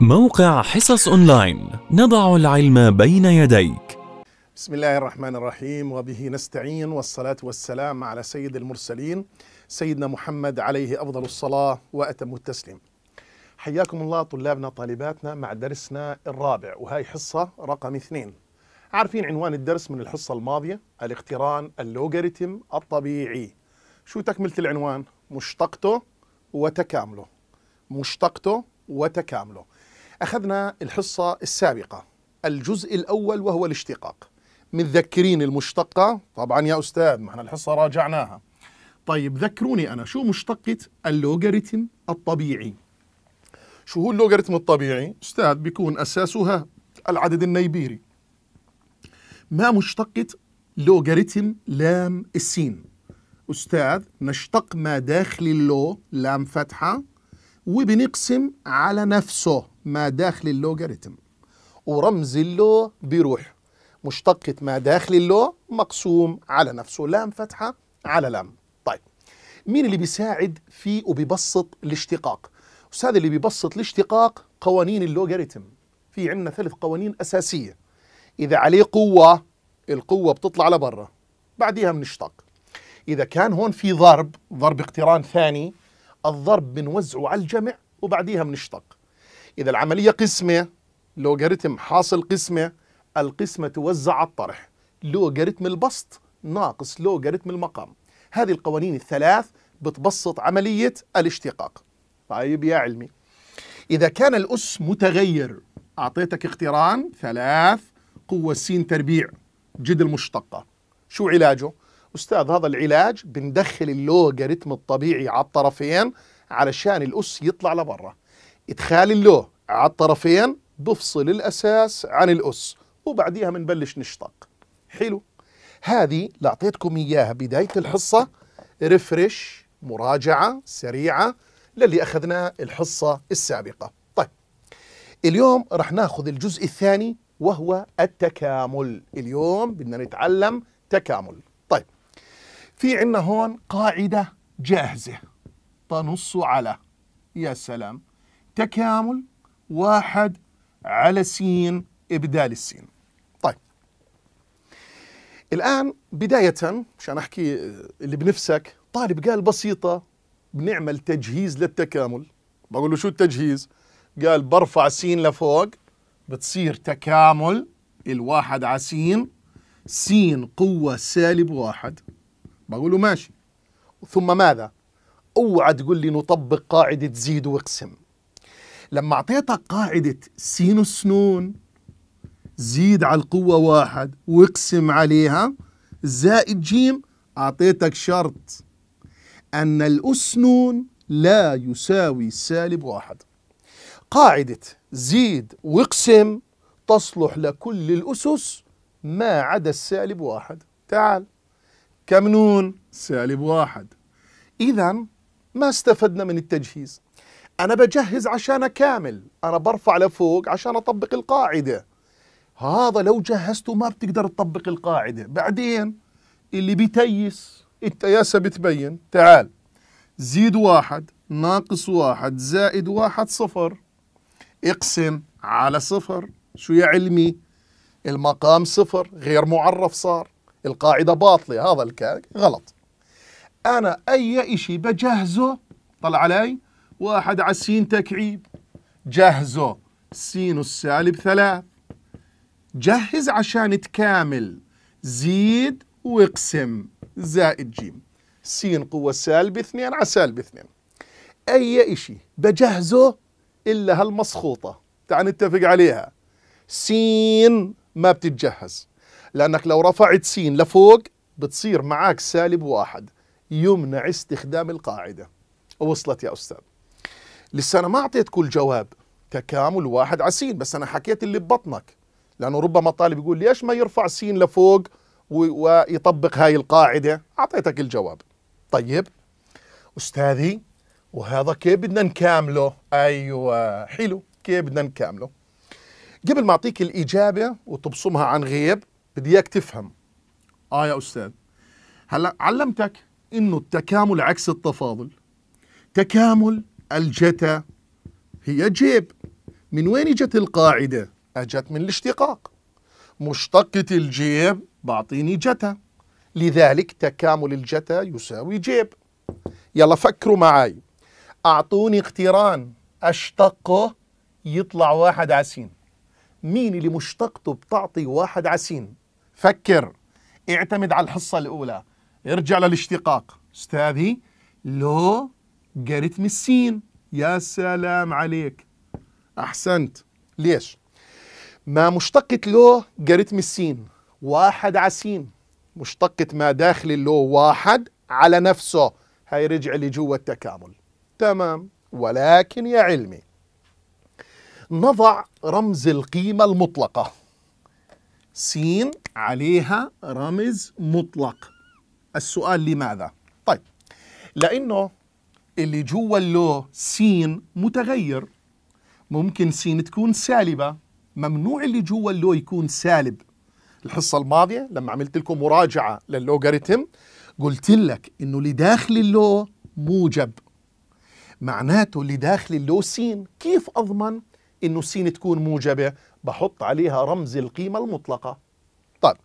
موقع حصص أونلاين نضع العلم بين يديك بسم الله الرحمن الرحيم وبه نستعين والصلاة والسلام على سيد المرسلين سيدنا محمد عليه أفضل الصلاة وأتم التسليم حياكم الله طلابنا طالباتنا مع درسنا الرابع وهي حصة رقم اثنين عارفين عنوان الدرس من الحصة الماضية الاقتران اللوغاريتم الطبيعي شو تكملة العنوان؟ مشتقته وتكامله مشتقته وتكامله أخذنا الحصة السابقة الجزء الأول وهو الاشتقاق متذكرين المشتقة طبعا يا أستاذ ما احنا الحصة راجعناها طيب ذكروني أنا شو مشتقة اللوغاريتم الطبيعي شو هو اللوغاريتم الطبيعي؟ أستاذ بيكون أساسها العدد النيبيري ما مشتقة لوغاريتم لام السين؟ أستاذ نشتق ما داخل اللو لام فتحة وبنقسم على نفسه ما داخل اللوغاريتم ورمز اللو بيروح مشتقة ما داخل اللو مقسوم على نفسه لام فتحة على لام طيب مين اللي بيساعد في وبيبسط الاشتقاق أستاذ اللي بيبسط الاشتقاق قوانين اللوغاريتم في عندنا ثلاث قوانين أساسية إذا عليه قوة القوة بتطلع لبرا بعديها بنشتق إذا كان هون في ضرب ضرب اقتران ثاني الضرب بنوزعه على الجمع وبعديها بنشتق إذا العملية قسمة لوغاريتم حاصل قسمة القسمة توزع على الطرح لوغاريتم البسط ناقص لوغاريتم المقام هذه القوانين الثلاث بتبسط عملية الاشتقاق طيب يا علمي إذا كان الأس متغير أعطيتك اقتران ثلاث قوة س تربيع جد المشتقة شو علاجه؟ أستاذ هذا العلاج بندخل اللوغاريتم الطبيعي على الطرفين علشان الأس يطلع لبرا إدخال اللو على الطرفين بفصل الأساس عن الأس وبعديها بنبلش نشتق حلو هذه اللي أعطيتكم إياها بداية الحصة ريفرش مراجعة سريعة للي أخذناه الحصة السابقة طيب اليوم رح ناخذ الجزء الثاني وهو التكامل اليوم بدنا نتعلم تكامل في عندنا هون قاعدة جاهزة تنص على يا سلام تكامل واحد على سين إبدال السين طيب الآن بداية مشان أحكي اللي بنفسك طالب قال بسيطة بنعمل تجهيز للتكامل بقول له شو التجهيز قال برفع س لفوق بتصير تكامل الواحد على سين سين قوة سالب واحد بقول له ماشي ثم ماذا اوعى تقول لي نطبق قاعده زيد واقسم لما اعطيتك قاعده سينوس نون زيد على القوه واحد واقسم عليها زائد جيم اعطيتك شرط ان الاس نون لا يساوي سالب واحد قاعده زيد واقسم تصلح لكل الاسس ما عدا السالب واحد تعال كم نون سالب واحد إذا ما استفدنا من التجهيز أنا بجهز عشان كامل أنا برفع لفوق عشان أطبق القاعدة هذا لو جهزته ما بتقدر تطبق القاعدة بعدين اللي بيتيس التياسة بتبين تعال زيد واحد ناقص واحد زائد واحد صفر اقسم على صفر شو يا علمي المقام صفر غير معرف صار القاعدة باطلة هذا الكلام غلط أنا أي إشي بجهزه طلع علي واحد على السين تكعيب جهزه سين السالب ثلاث جهز عشان تكامل زيد واقسم زائد جيم سين قوة سالب اثنين على سالب اثنين أي إشي بجهزه إلا هالمسخوطة تعال نتفق عليها سين ما بتتجهز لأنك لو رفعت سين لفوق بتصير معاك سالب واحد يمنع استخدام القاعدة وصلت يا أستاذ لسه أنا ما كل الجواب تكامل واحد على سين بس أنا حكيت اللي ببطنك لأنه ربما الطالب يقول ليش ما يرفع سين لفوق ويطبق هاي القاعدة أعطيتك الجواب طيب أستاذي وهذا كيف بدنا نكامله أيوة حلو كيف بدنا نكامله قبل ما أعطيك الإجابة وتبصمها عن غيب بدي اياك تفهم اه يا استاذ هلا علمتك انه التكامل عكس التفاضل تكامل الجتا هي جيب من وين اجت القاعده اجت من الاشتقاق مشتقه الجيب بعطيني جتا لذلك تكامل الجتا يساوي جيب يلا فكروا معي اعطوني اقتران اشتقه يطلع واحد عسين مين اللي مشتقته بتعطي واحد عسين فكر اعتمد على الحصة الأولى ارجع للاشتقاق أستاذي لو قريت السين يا سلام عليك أحسنت ليش؟ ما مشتقة لو قريت السين واحد على سين مشتقة ما داخل اللو واحد على نفسه هاي رجع اللي جوا التكامل تمام ولكن يا علمي نضع رمز القيمة المطلقة س عليها رمز مطلق السؤال لماذا؟ طيب لأنه اللي جوا اللو س متغير ممكن س تكون سالبة ممنوع اللي جوا اللو يكون سالب الحصة الماضية لما عملت لكم مراجعة لللوغاريتم قلت لك انه اللي داخل اللو موجب معناته اللي داخل اللو س كيف اضمن انه س تكون موجبة بحط عليها رمز القيمة المطلقة طيب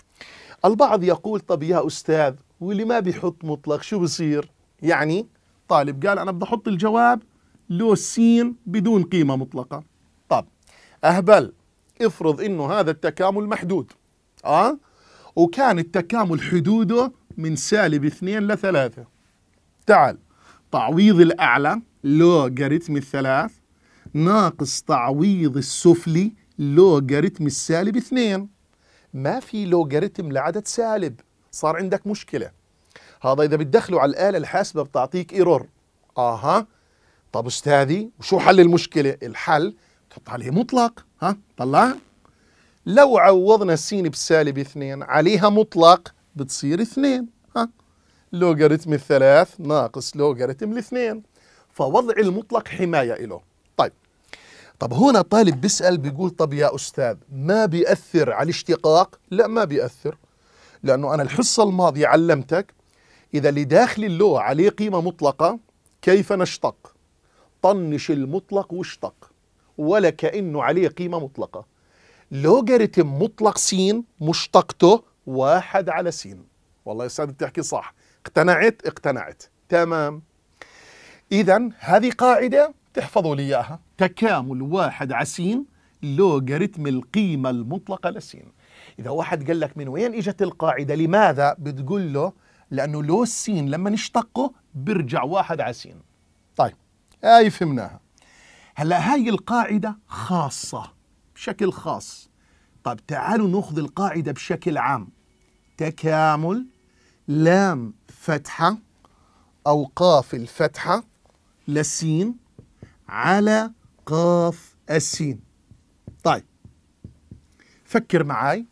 البعض يقول طب يا أستاذ واللي ما بيحط مطلق شو بصير يعني طالب قال أنا بدي أحط الجواب لو سين بدون قيمة مطلقة طب أهبل افرض إنه هذا التكامل محدود أه؟ وكان التكامل حدوده من سالب اثنين لثلاثة تعال تعويض الأعلى لوغاريتم الثلاث ناقص تعويض السفلي لوغاريتم السالب اثنين ما في لوغاريتم لعدد سالب صار عندك مشكلة هذا إذا بتدخله على الآلة الحاسبة بتعطيك إيرور آها طب أستاذي وشو حل المشكلة؟ الحل تحط عليه مطلق ها طلع لو عوضنا السين بسالب اثنين عليها مطلق بتصير اثنين ها لوغاريتم الثلاث ناقص لوغاريتم الاثنين فوضع المطلق حماية له طب هنا طالب بيسأل بيقول طب يا أستاذ ما بيأثر على الاشتقاق؟ لا ما بيأثر لأنه أنا الحصة الماضية علمتك إذا اللي داخل اللغة عليه قيمة مطلقة كيف نشتق؟ طنش المطلق واشتق ولا كأنه عليه قيمة مطلقة لوغاريتم مطلق سين مشتقته واحد على سين والله يا أستاذ بتحكي صح اقتنعت اقتنعت تمام إذا هذه قاعدة تحفظوا لي اياها تكامل واحد عسين لوغاريتم القيمه المطلقه لسين اذا واحد قال لك من وين اجت القاعده لماذا بتقول له لانه لو سين لما نشتقه بيرجع واحد عسين طيب هاي فهمناها هلا هاي القاعده خاصه بشكل خاص طب تعالوا ناخذ القاعده بشكل عام تكامل لام فتحه او قاف الفتحه لسين على قاف السين طيب فكر معاي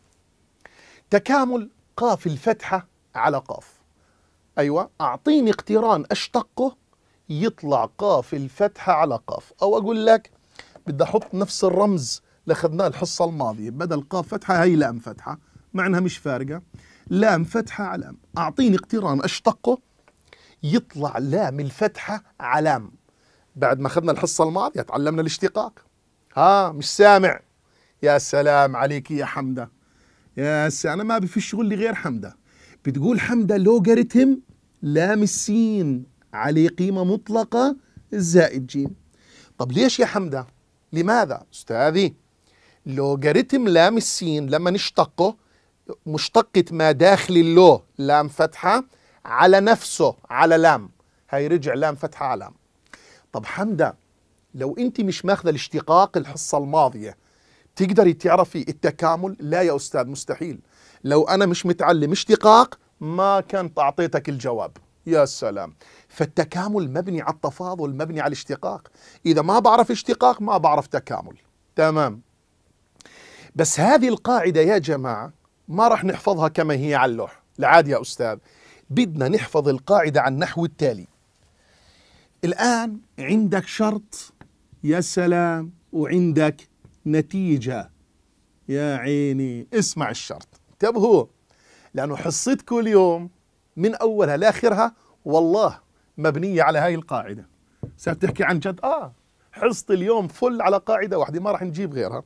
تكامل قاف الفتحة على قاف أيوة أعطيني اقتران أشتقه يطلع قاف الفتحة على قاف أو أقول لك بدي أحط نفس الرمز اللي أخذناه الحصة الماضية بدل قاف فتحة هي لام فتحة مع أنها مش فارقة لام فتحة علام أعطيني اقتران أشتقه يطلع لام الفتحة علام بعد ما اخذنا الحصه الماضيه تعلمنا الاشتقاق ها مش سامع يا سلام عليك يا حمده يا سلام انا ما في شغل لي غير حمده بتقول حمده لوغاريتم لام السين عليه قيمه مطلقه زائد جيم طب ليش يا حمده لماذا استاذي لوغاريتم لام السين لما نشتقه مشتقة ما داخل اللو لام فتحة على نفسه على لام رجع لام فتحة على لام طب حمدة لو انت مش ماخذه الاشتقاق الحصه الماضيه تقدري تعرفي التكامل لا يا استاذ مستحيل لو انا مش متعلم اشتقاق ما كنت اعطيتك الجواب يا سلام فالتكامل مبني على التفاضل مبني على الاشتقاق اذا ما بعرف اشتقاق ما بعرف تكامل تمام بس هذه القاعده يا جماعه ما راح نحفظها كما هي على اللوح العادي يا استاذ بدنا نحفظ القاعده على النحو التالي الآن عندك شرط يا سلام وعندك نتيجة يا عيني اسمع الشرط انتبهوا لأنه حصتكم اليوم من أولها لآخرها والله مبنية على هاي القاعدة ستحكي عن جد آه حصتي اليوم فل على قاعدة واحدة ما راح نجيب غيرها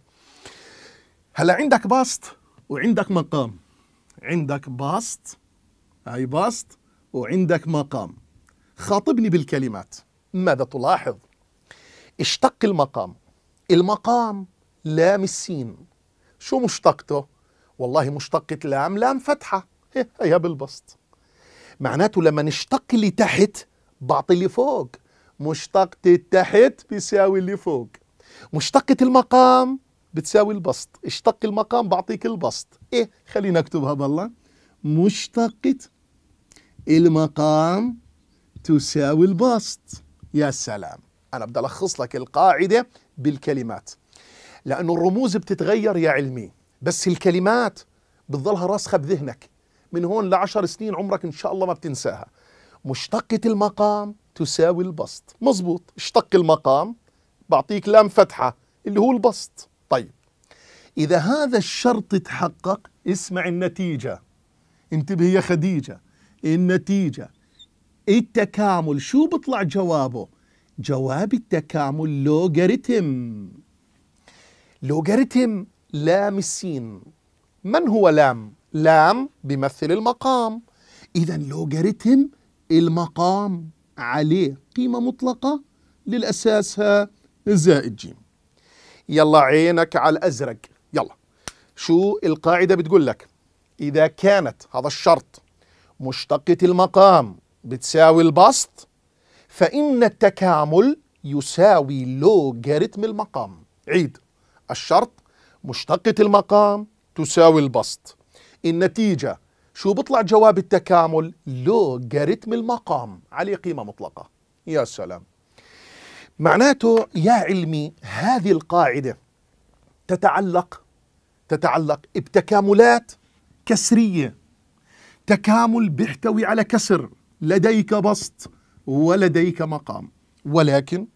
هلا عندك باست وعندك مقام عندك باست هاي باست وعندك مقام خاطبني بالكلمات ماذا تلاحظ اشتق المقام المقام لام السين شو مشتقته والله مشتقة لام لام فتحة هيا بالبسط معناته لما نشتق اللي تحت بعطي اللي فوق مشتقة التحت بيساوي اللي فوق مشتقة المقام بتساوي البسط اشتق المقام بعطيك البسط ايه خلينا اكتبها بالله مشتقة المقام تساوي البسط يا سلام انا بدي الخص لك القاعده بالكلمات لانه الرموز بتتغير يا علمي بس الكلمات بتضلها راسخه بذهنك من هون لعشر سنين عمرك ان شاء الله ما بتنساها مشتقه المقام تساوي البسط مزبوط اشتق المقام بعطيك لام فتحه اللي هو البسط طيب اذا هذا الشرط تحقق اسمع النتيجه انتبه يا خديجه النتيجه التكامل شو بطلع جوابه جواب التكامل لوغاريتم لوغاريتم لام السين من هو لام لام بيمثل المقام اذا لوغاريتم المقام عليه قيمه مطلقه للاساسها زائد جيم يلا عينك على الازرق يلا شو القاعده بتقول لك اذا كانت هذا الشرط مشتقه المقام بتساوي البسط فإن التكامل يساوي لوغاريتم المقام عيد الشرط مشتقة المقام تساوي البسط النتيجة شو بطلع جواب التكامل لوغاريتم المقام عليه قيمة مطلقة يا سلام معناته يا علمي هذه القاعدة تتعلق تتعلق بتكاملات كسرية تكامل بيحتوي على كسر لديك بسط ولديك مقام ولكن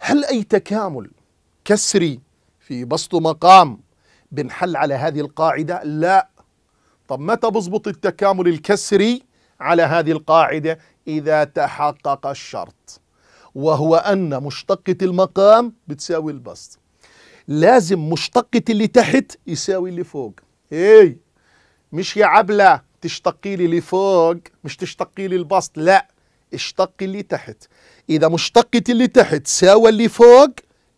هل أي تكامل كسري في بسط مقام بنحل على هذه القاعدة؟ لا طب متى بزبط التكامل الكسري على هذه القاعدة؟ إذا تحقق الشرط وهو أن مشتقة المقام بتساوي البسط لازم مشتقة اللي تحت يساوي اللي فوق إيه مش يا عبلة تشتقي لي لفوق مش تشتقي لي البسط لا اشتقي اللي تحت اذا مشتقه اللي تحت ساوى اللي فوق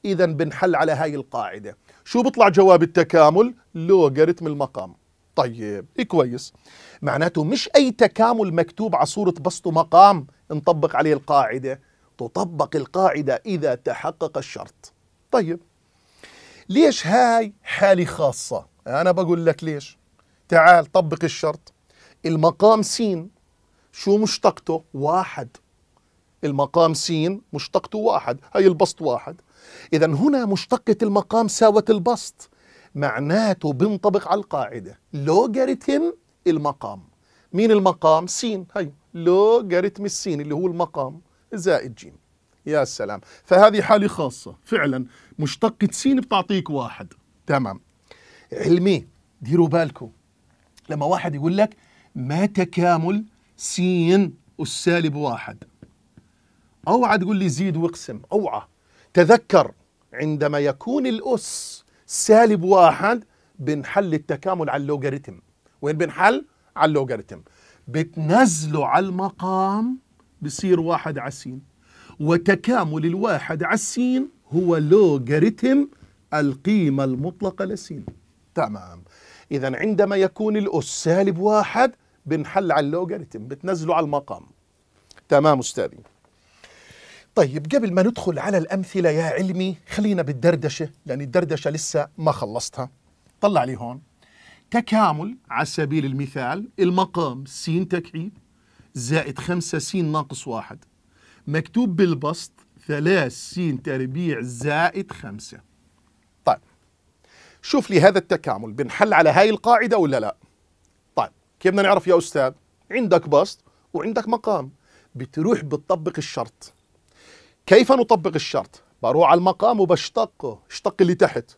اذا بنحل على هاي القاعده شو بيطلع جواب التكامل لوغاريتم المقام طيب إيه كويس معناته مش اي تكامل مكتوب على صوره بسط ومقام نطبق عليه القاعده تطبق القاعده اذا تحقق الشرط طيب ليش هاي حاله خاصه انا بقول لك ليش تعال طبق الشرط المقام سين شو مشتقته واحد المقام سين مشتقته واحد هي البسط واحد إذا هنا مشتقة المقام ساوت البسط معناته بنطبق على القاعدة لوغاريتم المقام مين المقام؟ سين هي لوغاريتم السين اللي هو المقام زائد جيم يا سلام فهذه حالة خاصة فعلا مشتقة سين بتعطيك واحد تمام علمي ديروا بالكم لما واحد يقول لك ما تكامل س والسالب واحد اوعى تقول لي زيد واقسم اوعى تذكر عندما يكون الاس سالب واحد بنحل التكامل على اللوغاريتم وين بنحل على اللوغاريتم بتنزله على المقام بصير واحد على سين وتكامل الواحد على السين هو لوغاريتم القيمة المطلقة لسين تمام إذا عندما يكون الأس سالب واحد بنحل على اللوغاريتم بتنزله على المقام تمام استاذي طيب قبل ما ندخل على الأمثلة يا علمي خلينا بالدردشة لأن الدردشة لسه ما خلصتها طلع لي هون تكامل على سبيل المثال المقام س تكعيب زائد خمسة س ناقص واحد مكتوب بالبسط ثلاث س تربيع زائد خمسة طيب شوف لي هذا التكامل بنحل على هاي القاعدة ولا لا؟ كيف بدنا نعرف يا أستاذ عندك بسط وعندك مقام بتروح بتطبق الشرط كيف نطبق الشرط بروح على المقام وبشتقه اشتق اللي تحت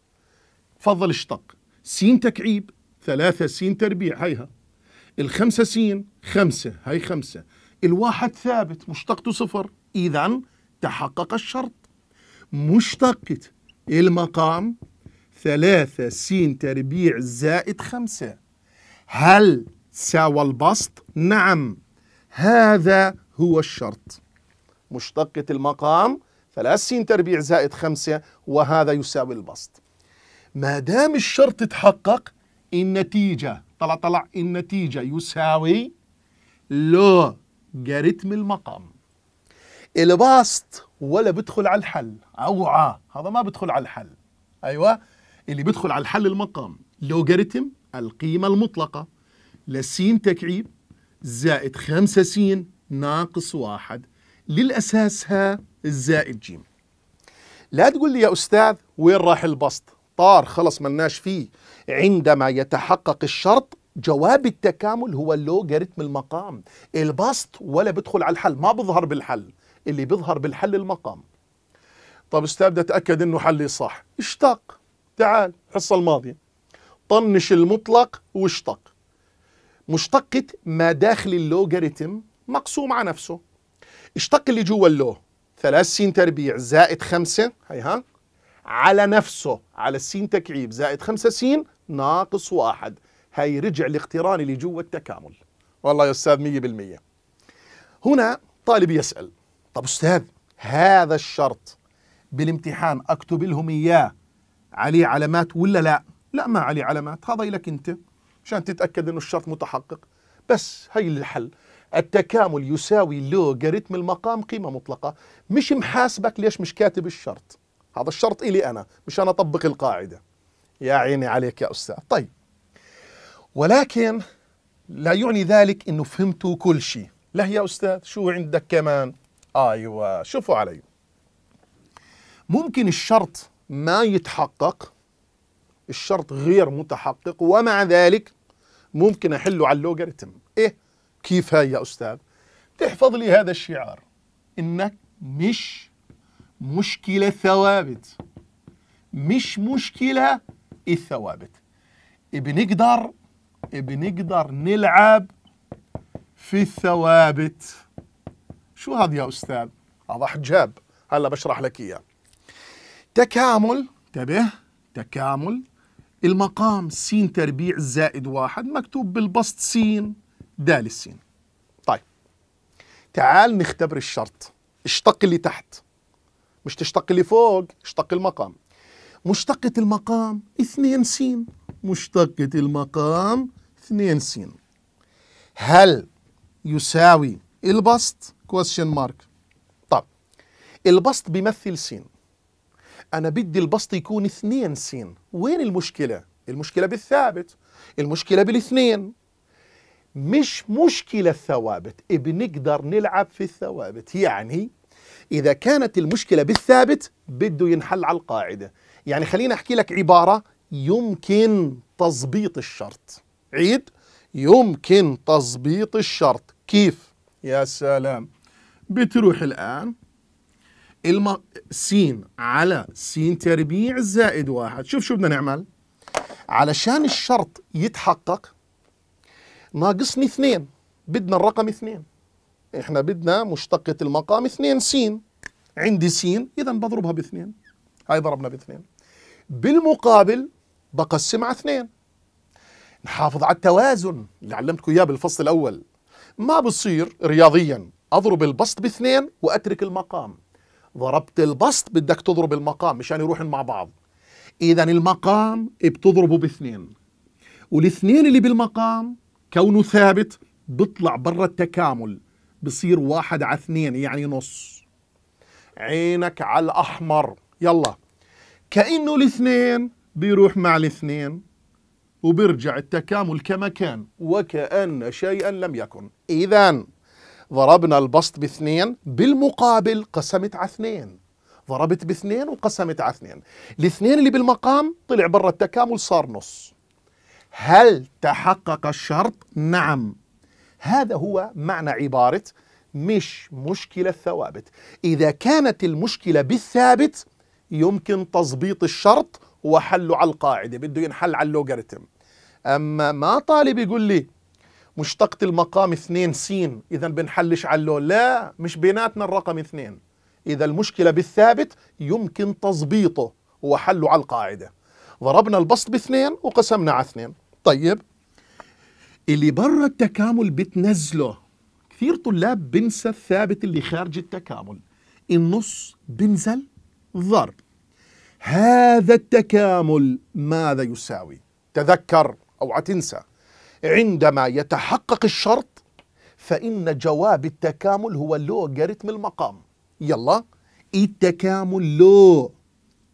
تفضل اشتق سين تكعيب ثلاثة سين تربيع هيها الخمسة سين خمسة هي خمسة الواحد ثابت مشتقته صفر إذا تحقق الشرط مشتقة المقام ثلاثة سين تربيع زائد خمسة هل ساوى البسط نعم هذا هو الشرط مشتقة المقام ثلاث سين تربيع زائد خمسة وهذا يساوي البسط ما دام الشرط تحقق النتيجة طلع طلع النتيجة يساوي لوغاريتم المقام البسط ولا بدخل على الحل اوعى هذا ما بدخل على الحل ايوه اللي بدخل على الحل المقام لوغاريتم القيمة المطلقة لسين تكعيب زائد خمسة سين ناقص واحد للأساس ها الزائد جيم لا تقول لي يا أستاذ وين راح البسط طار خلص ملناش فيه عندما يتحقق الشرط جواب التكامل هو اللوغاريتم المقام البسط ولا بدخل على الحل ما بظهر بالحل اللي بيظهر بالحل المقام طب استاذ بدي اتاكد انه حلي صح اشتق تعال الحصه الماضيه طنش المطلق واشتق مشتقة ما داخل اللوغاريتم مقسوم على نفسه اشتق اللي جوا اللو ثلاث سين تربيع زائد خمسة هيها على نفسه على السين تكعيب زائد خمسة سين ناقص واحد هاي رجع الاقتران اللي جوا التكامل والله يا أستاذ مية بالمية هنا طالب يسأل طب أستاذ هذا الشرط بالامتحان أكتب لهم إياه عليه علامات ولا لا لا ما عليه علامات هذا لك أنت عشان تتاكد انه الشرط متحقق بس هي الحل التكامل يساوي لوغاريتم المقام قيمه مطلقه مش محاسبك ليش مش كاتب الشرط هذا الشرط الي انا مش انا اطبق القاعده يا عيني عليك يا استاذ طيب ولكن لا يعني ذلك انه فهمتوا كل شيء لا يا استاذ شو عندك كمان ايوه شوفوا علي ممكن الشرط ما يتحقق الشرط غير متحقق ومع ذلك ممكن احله على اللوغاريتم ايه كيف هاي يا استاذ تحفظ لي هذا الشعار انك مش مشكله ثوابت مش مشكله الثوابت بنقدر بنقدر نلعب في الثوابت شو هذا يا استاذ هذا حجاب هلا بشرح لك اياه تكامل انتبه تكامل المقام س تربيع زائد واحد مكتوب بالبسط س د س طيب تعال نختبر الشرط اشتق اللي تحت مش تشتق اللي فوق اشتق المقام مشتقة المقام اثنين س مشتقة المقام اثنين س هل يساوي البسط question mark طب البسط بيمثل س انا بدي البسط يكون اثنين سين وين المشكله المشكله بالثابت المشكله بالاثنين مش مشكله الثوابت بنقدر نلعب في الثوابت يعني اذا كانت المشكله بالثابت بده ينحل على القاعده يعني خليني احكي لك عباره يمكن تظبيط الشرط عيد يمكن تظبيط الشرط كيف يا سلام بتروح الآن الم... س على س تربيع زائد واحد شوف شو بدنا نعمل علشان الشرط يتحقق ناقصني اثنين بدنا الرقم اثنين احنا بدنا مشتقة المقام اثنين س عندي س اذا بضربها باثنين هاي ضربنا باثنين بالمقابل بقسم على اثنين نحافظ على التوازن اللي علمتكم اياه بالفصل الاول ما بصير رياضيا اضرب البسط باثنين واترك المقام ضربت البسط بدك تضرب المقام مشان يروحن مع بعض اذا المقام بتضربه باثنين والاثنين اللي بالمقام كونه ثابت بيطلع برا التكامل بصير واحد على اثنين يعني نص عينك على الاحمر يلا كانه الاثنين بيروح مع الاثنين وبرجع التكامل كما كان وكأن شيئا لم يكن إذا ضربنا البسط باثنين بالمقابل قسمت على اثنين ضربت باثنين وقسمت على اثنين الاثنين اللي بالمقام طلع برا التكامل صار نص هل تحقق الشرط؟ نعم هذا هو معنى عبارة مش مشكلة الثوابت إذا كانت المشكلة بالثابت يمكن تضبيط الشرط وحله على القاعدة بده ينحل على اللوغاريتم أما ما طالب يقول لي مشتقة المقام اثنين س إذا بنحلش على اللون لا مش بيناتنا الرقم اثنين إذا المشكلة بالثابت يمكن تظبيطه وحله على القاعدة ضربنا البسط باثنين وقسمنا على اثنين طيب اللي برا التكامل بتنزله كثير طلاب بنسى الثابت اللي خارج التكامل النص بنزل ضرب هذا التكامل ماذا يساوي تذكر اوعى تنسى عندما يتحقق الشرط فإن جواب التكامل هو لوغاريتم المقام يلا التكامل لو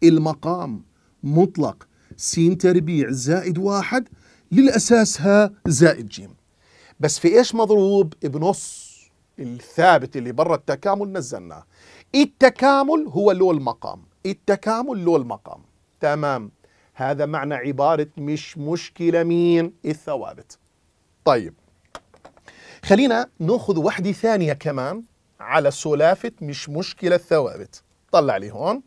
المقام مطلق س تربيع زائد واحد للأساسها زائد جيم بس في إيش مضروب بنص الثابت اللي برا التكامل نزلناه التكامل هو لو المقام التكامل لو المقام تمام هذا معنى عبارة مش مشكلة مين الثوابت طيب خلينا ناخذ واحدة ثانية كمان على سلافة مش مشكلة الثوابت طلع لي هون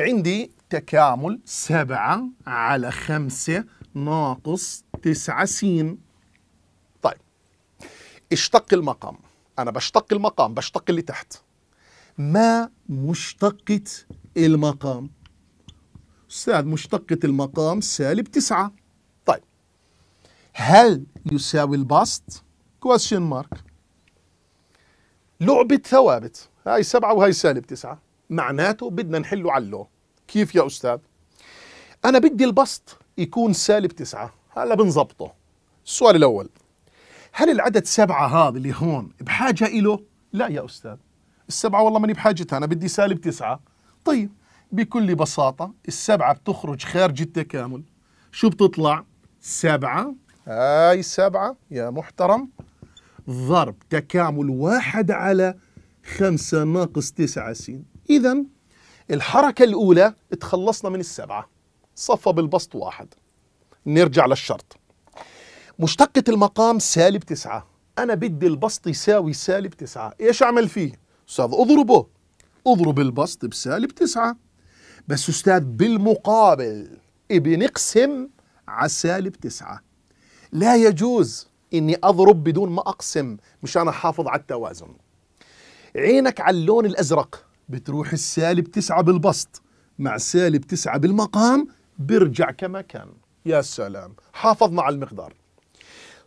عندي تكامل سبعة على خمسة ناقص تسعة سين طيب اشتق المقام أنا بشتق المقام بشتق اللي تحت ما مشتقة المقام أستاذ مشتقة المقام سالب تسعة طيب هل يساوي البسط؟ كويشن مارك لعبة ثوابت هاي سبعة وهي سالب تسعة معناته بدنا نحله على اللو كيف يا أستاذ؟ أنا بدي البسط يكون سالب تسعة هلا بنظبطه السؤال الأول هل العدد سبعة هذا اللي هون بحاجة إله؟ لا يا أستاذ السبعة والله ماني بحاجتها أنا بدي سالب تسعة طيب بكل بساطة السبعة بتخرج خارج التكامل شو بتطلع؟ سبعة هاي السبعة يا محترم ضرب تكامل واحد على خمسة ناقص تسعة سين إذا الحركة الأولى تخلصنا من السبعة صفى بالبسط واحد نرجع للشرط مشتقة المقام سالب تسعة أنا بدي البسط يساوي سالب تسعة إيش أعمل فيه؟ أستاذ أضربه أضرب البسط بسالب تسعة بس أستاذ بالمقابل بنقسم على سالب تسعة لا يجوز إني أضرب بدون ما أقسم مشان أحافظ على التوازن عينك على اللون الأزرق بتروح السالب تسعة بالبسط مع سالب تسعة بالمقام بيرجع كما كان يا سلام حافظ مع المقدار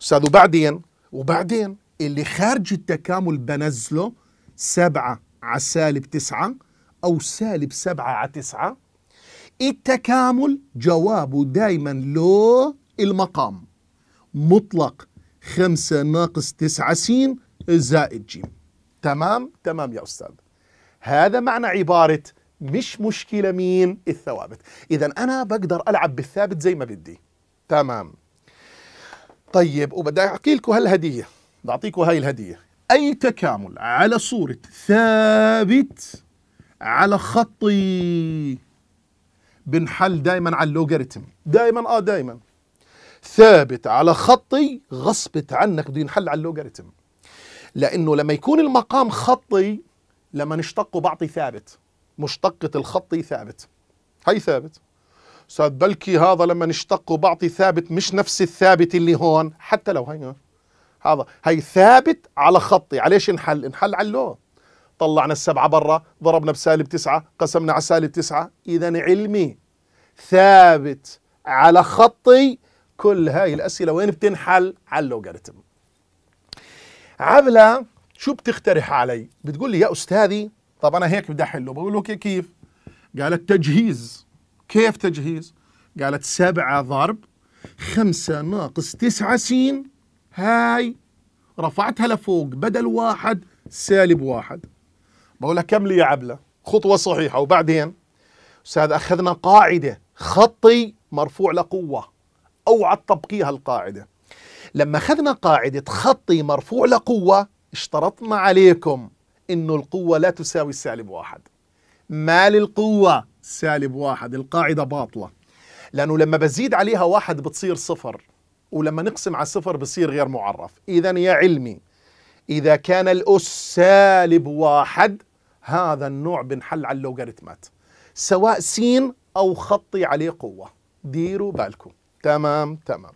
أستاذ وبعدين وبعدين اللي خارج التكامل بنزله سبعة على سالب تسعة أو سالب سبعة على تسعة التكامل جوابه دايما لو المقام مطلق خمسة ناقص تسعة سين زائد جيم تمام تمام يا أستاذ هذا معنى عبارة مش مشكلة مين الثوابت إذا أنا بقدر ألعب بالثابت زي ما بدي تمام طيب وبدي أحكي لكم هالهدية بدي أعطيكم هاي الهدية أي تكامل على صورة ثابت على خطي بنحل دائما على اللوغاريتم دائما اه دائما ثابت على خطي غصبت عنك بده ينحل على اللوغاريتم لانه لما يكون المقام خطي لما نشتقه بعطي ثابت مشتقة الخطي ثابت هي ثابت استاذ بلكي هذا لما نشتقه بعطي ثابت مش نفس الثابت اللي هون حتى لو هي هذا هي ثابت على خطي عليش انحل انحل على اللو طلعنا السبعة برا ضربنا بسالب تسعة قسمنا على سالب تسعة إذا علمي ثابت على خطي كل هاي الأسئلة وين بتنحل على اللوغاريتم عبلة شو بتقترح علي بتقول لي يا أستاذي طب أنا هيك بدي أحله بقول له كيف قالت تجهيز كيف تجهيز قالت سبعة ضرب خمسة ناقص تسعة سين هاي رفعتها لفوق بدل واحد سالب واحد بقول لك كم لي يا عبله خطوه صحيحه وبعدين استاذ اخذنا قاعده خطي مرفوع لقوه اوعى تطبقيها القاعده لما اخذنا قاعده خطي مرفوع لقوه اشترطنا عليكم انه القوه لا تساوي سالب واحد ما للقوه سالب واحد القاعده باطله لانه لما بزيد عليها واحد بتصير صفر ولما نقسم على صفر بصير غير معرف اذا يا علمي إذا كان الأس سالب واحد هذا النوع بنحل على اللوغاريتمات سواء سين أو خطي عليه قوة ديروا بالكم تمام تمام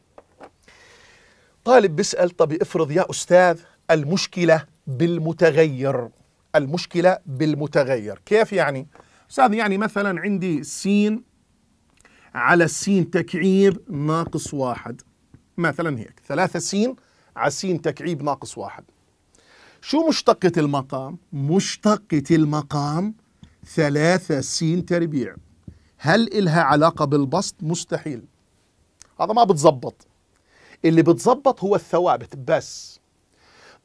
طالب بيسأل طب افرض يا أستاذ المشكلة بالمتغير المشكلة بالمتغير كيف يعني؟ أستاذ يعني مثلا عندي سين على السين تكعيب ناقص واحد مثلا هيك ثلاثة سين على سين تكعيب ناقص واحد شو مشتقة المقام؟ مشتقة المقام ثلاثة سين تربيع هل إلها علاقة بالبسط؟ مستحيل هذا ما بتزبط اللي بتزبط هو الثوابت بس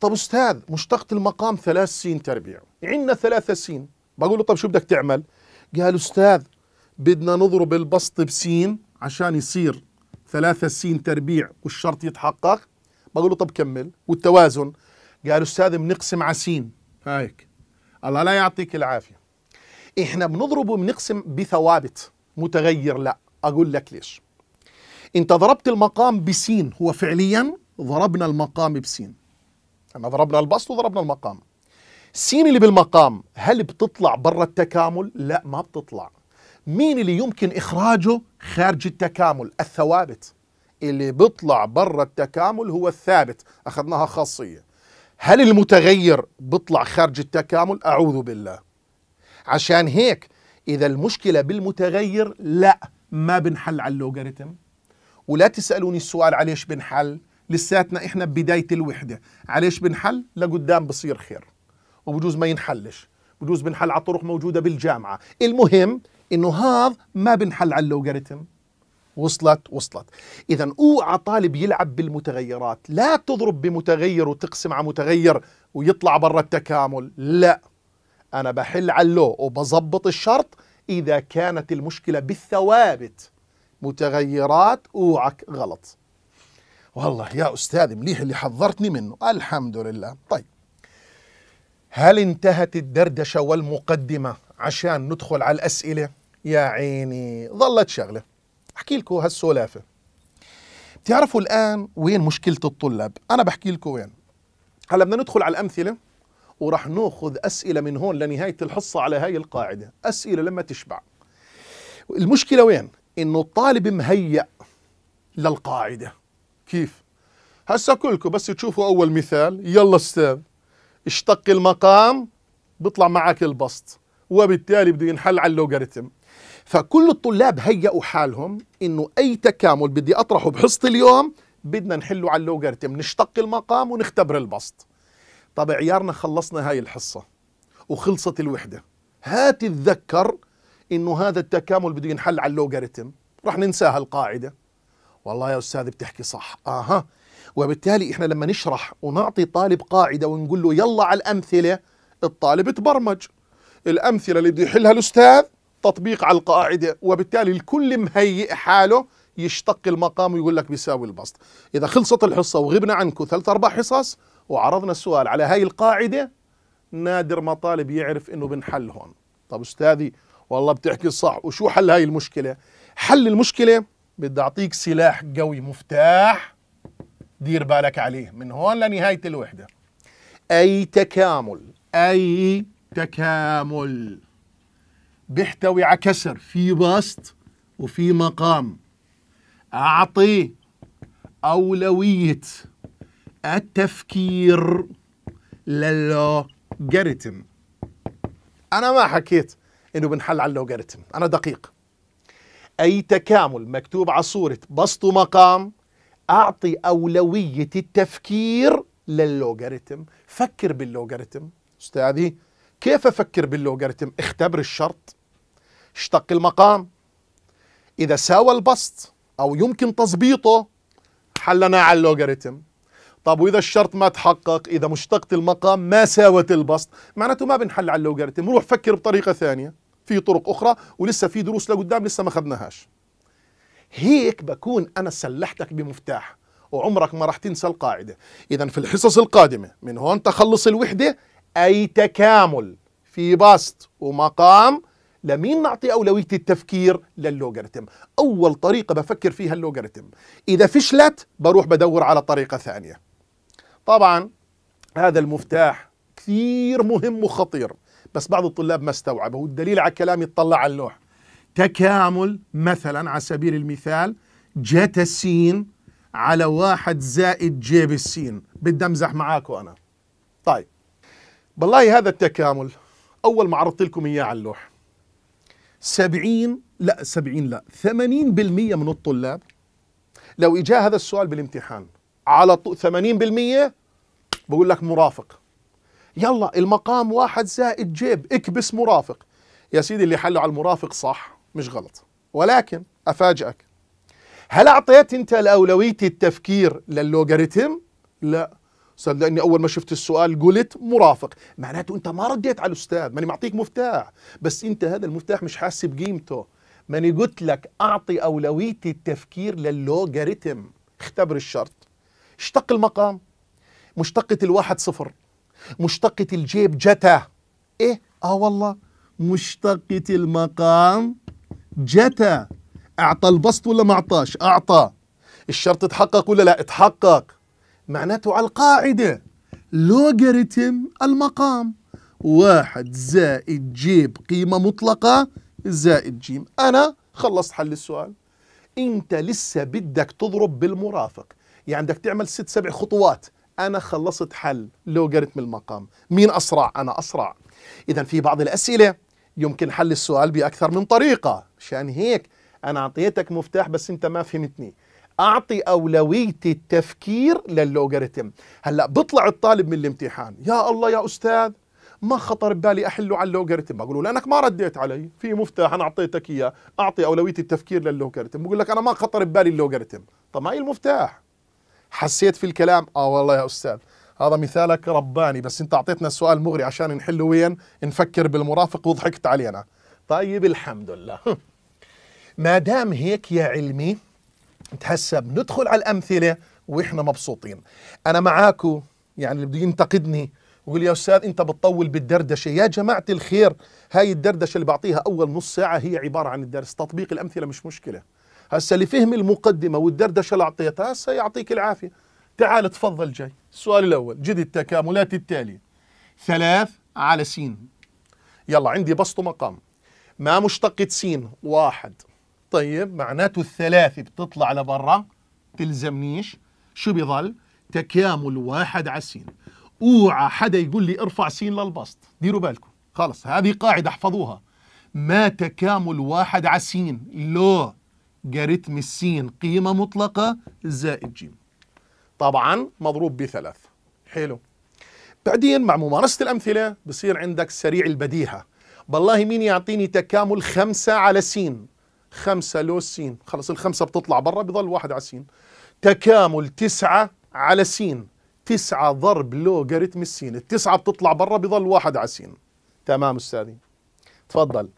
طب أستاذ مشتقة المقام ثلاث سين تربيع عندنا ثلاثة سين بقول له طب شو بدك تعمل؟ قال أستاذ بدنا نضرب البسط بسين عشان يصير ثلاثة سين تربيع والشرط يتحقق بقول له طب كمل والتوازن قال استاذ بنقسم على سين هيك الله لا يعطيك العافيه احنا بنضرب وبنقسم بثوابت متغير لا اقول لك ليش انت ضربت المقام بسين هو فعليا ضربنا المقام بسين احنا ضربنا البسط وضربنا المقام سين اللي بالمقام هل بتطلع برا التكامل لا ما بتطلع مين اللي يمكن اخراجه خارج التكامل الثوابت اللي بيطلع برا التكامل هو الثابت اخذناها خاصيه هل المتغير بيطلع خارج التكامل اعوذ بالله عشان هيك اذا المشكله بالمتغير لا ما بنحل على اللوغاريتم ولا تسالوني السؤال عليش بنحل لساتنا احنا ببدايه الوحده عليش بنحل لقدام بصير خير وبجوز ما ينحلش بجوز بنحل على طرق موجوده بالجامعه المهم انه هذا ما بنحل على اللوغاريتم وصلت وصلت إذا أوعى طالب يلعب بالمتغيرات لا تضرب بمتغير وتقسم على متغير ويطلع برا التكامل لا أنا بحل على اللو وبظبط الشرط إذا كانت المشكلة بالثوابت متغيرات أوعك غلط والله يا أستاذ مليح اللي حذرتني منه الحمد لله طيب هل انتهت الدردشة والمقدمة عشان ندخل على الأسئلة؟ يا عيني ظلت شغله احكي لكم هالسولافه بتعرفوا الان وين مشكله الطلاب انا بحكي لكم وين هلا بدنا ندخل على الامثله وراح ناخذ اسئله من هون لنهايه الحصه على هاي القاعده اسئله لما تشبع المشكله وين انه الطالب مهيأ للقاعده كيف هسا كلكم بس تشوفوا اول مثال يلا استاذ اشتق المقام بيطلع معك البسط وبالتالي بده ينحل على اللوغاريتم فكل الطلاب هيئوا حالهم انه اي تكامل بدي اطرحه بحصه اليوم بدنا نحله على اللوغاريتم نشتق المقام ونختبر البسط طب عيارنا خلصنا هاي الحصه وخلصت الوحده هات تذكر انه هذا التكامل بده ينحل على اللوغاريتم رح ننساها القاعده والله يا استاذ بتحكي صح اها وبالتالي احنا لما نشرح ونعطي طالب قاعده ونقول له يلا على الامثله الطالب تبرمج الامثله اللي بده يحلها الاستاذ تطبيق على القاعدة وبالتالي الكل مهيئ حاله يشتق المقام ويقول لك بيساوي البسط إذا خلصت الحصة وغبنا عنكم ثلاث أربع حصص وعرضنا السؤال على هاي القاعدة نادر ما طالب يعرف إنه بنحل هون طب أستاذي والله بتحكي صح وشو حل هاي المشكلة حل المشكلة بدي أعطيك سلاح قوي مفتاح دير بالك عليه من هون لنهاية الوحدة أي تكامل أي تكامل بيحتوي على كسر في بسط وفي مقام أعطي أولوية التفكير للوغاريتم أنا ما حكيت إنه بنحل على اللوغاريتم أنا دقيق أي تكامل مكتوب على صورة بسط ومقام أعطي أولوية التفكير للوغاريتم فكر باللوغاريتم أستاذي كيف أفكر باللوغاريتم اختبر الشرط اشتق المقام إذا ساوى البسط أو يمكن تظبيطه حلنا على اللوغاريتم طب واذا الشرط ما تحقق اذا مشتقه المقام ما ساوت البسط معناته ما بنحل على اللوغاريتم روح فكر بطريقه ثانيه في طرق اخرى ولسه في دروس لقدام لسه ما اخذناهاش هيك بكون انا سلحتك بمفتاح وعمرك ما راح تنسى القاعده اذا في الحصص القادمه من هون تخلص الوحده أي تكامل في بسط ومقام لمين نعطي أولوية التفكير لللوغاريتم أول طريقة بفكر فيها اللوغاريتم إذا فشلت بروح بدور على طريقة ثانية طبعا هذا المفتاح كثير مهم وخطير بس بعض الطلاب ما استوعبه والدليل على كلامي اطلع على اللوح تكامل مثلا على سبيل المثال جتا السين على واحد زائد جيب السين بدي امزح معاكم انا طيب بالله هذا التكامل أول ما عرضت لكم إياه على اللوح 70 لا 70 لا 80% من الطلاب لو إجا هذا السؤال بالامتحان على 80% بقول لك مرافق يلا المقام واحد زائد جيب اكبس مرافق يا سيدي اللي حلوا على المرافق صح مش غلط ولكن أفاجئك هل أعطيت أنت الأولوية التفكير للوغاريتم؟ لا استاذ لاني اول ما شفت السؤال قلت مرافق معناته انت ما رديت على الاستاذ ماني معطيك مفتاح بس انت هذا المفتاح مش حاسس بقيمته ماني قلت لك اعطي اولويه التفكير للوغاريتم اختبر الشرط اشتق المقام مشتقة الواحد صفر مشتقة الجيب جتا ايه اه والله مشتقة المقام جتا اعطى البسط ولا ما اعطاش اعطى الشرط اتحقق ولا لا اتحقق معناته على القاعدة لوغاريتم المقام واحد زائد جيب قيمة مطلقة زائد جيم أنا خلصت حل السؤال أنت لسه بدك تضرب بالمرافق يعني بدك تعمل ست سبع خطوات أنا خلصت حل لوغاريتم المقام مين أسرع أنا أسرع إذا في بعض الأسئلة يمكن حل السؤال بأكثر من طريقة مشان هيك أنا أعطيتك مفتاح بس أنت ما فهمتني اعطي اولويه التفكير للوغاريتم هلا بيطلع الطالب من الامتحان يا الله يا استاذ ما خطر ببالي احله على اللوغاريتم بقول له لانك ما رديت علي في مفتاح انا اعطيتك اياه اعطي اولويه التفكير للوغاريتم بقول لك انا ما خطر ببالي اللوغاريتم طب هي المفتاح حسيت في الكلام اه والله يا استاذ هذا مثالك رباني بس انت اعطيتنا السؤال مغري عشان نحله وين نفكر بالمرافق وضحكت علينا طيب الحمد لله ما دام هيك يا علمي هسه بندخل على الامثله واحنا مبسوطين انا معاكو يعني اللي بده ينتقدني ويقول يا استاذ انت بتطول بالدردشه يا جماعه الخير هاي الدردشه اللي بعطيها اول نص ساعه هي عباره عن الدرس تطبيق الامثله مش مشكله اللي لفهم المقدمه والدردشه اللي اعطيتها هسا يعطيك العافيه تعال تفضل جاي السؤال الاول جد التكاملات التاليه ثلاث على سين يلا عندي بسط مقام ما مشتقة سين واحد طيب معناته الثلاثة بتطلع لبرا تلزمنيش شو بضل تكامل واحد على سين اوعى حدا يقول لي ارفع سين للبسط ديروا بالكم خلص هذه قاعدة احفظوها ما تكامل واحد على سين لو جاريتم السين قيمة مطلقة زائد جيم طبعا مضروب بثلاث حلو بعدين مع ممارسة الأمثلة بصير عندك سريع البديهة بالله مين يعطيني تكامل خمسة على سين خمسة لو سين خلص الخمسة بتطلع برا بيظل واحد على سين تكامل تسعة على سين تسعة ضرب لوغاريتم السين التسعة بتطلع برا بيظل واحد على سين تمام أستاذي تفضل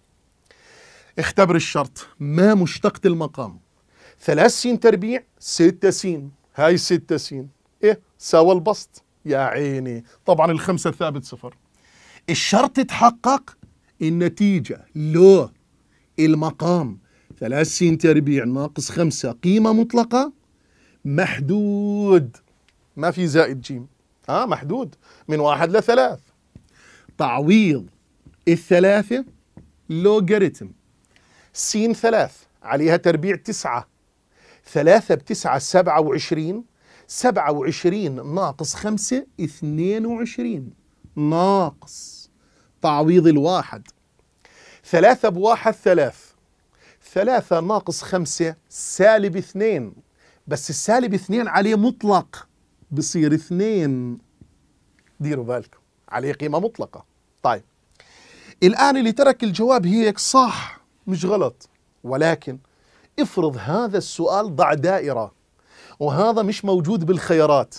اختبر الشرط ما مشتقة المقام ثلاث سين تربيع ستة سين هاي ستة سين ايه سوى البسط يا عيني طبعا الخمسة ثابت صفر الشرط تحقق النتيجة لو المقام ثلاث سين تربيع ناقص خمسة قيمة مطلقة محدود ما في زائد جيم ها آه محدود من واحد لثلاث تعويض الثلاثة لوغاريتم سين ثلاث عليها تربيع تسعة ثلاثة بتسعة سبعة وعشرين سبعة وعشرين ناقص خمسة اثنين وعشرين ناقص تعويض الواحد ثلاثة بواحد ثلاث ثلاثة ناقص خمسة سالب اثنين بس السالب اثنين عليه مطلق بصير اثنين ديروا بالكم عليه قيمة مطلقة طيب الآن اللي ترك الجواب هيك صح مش غلط ولكن افرض هذا السؤال ضع دائرة وهذا مش موجود بالخيارات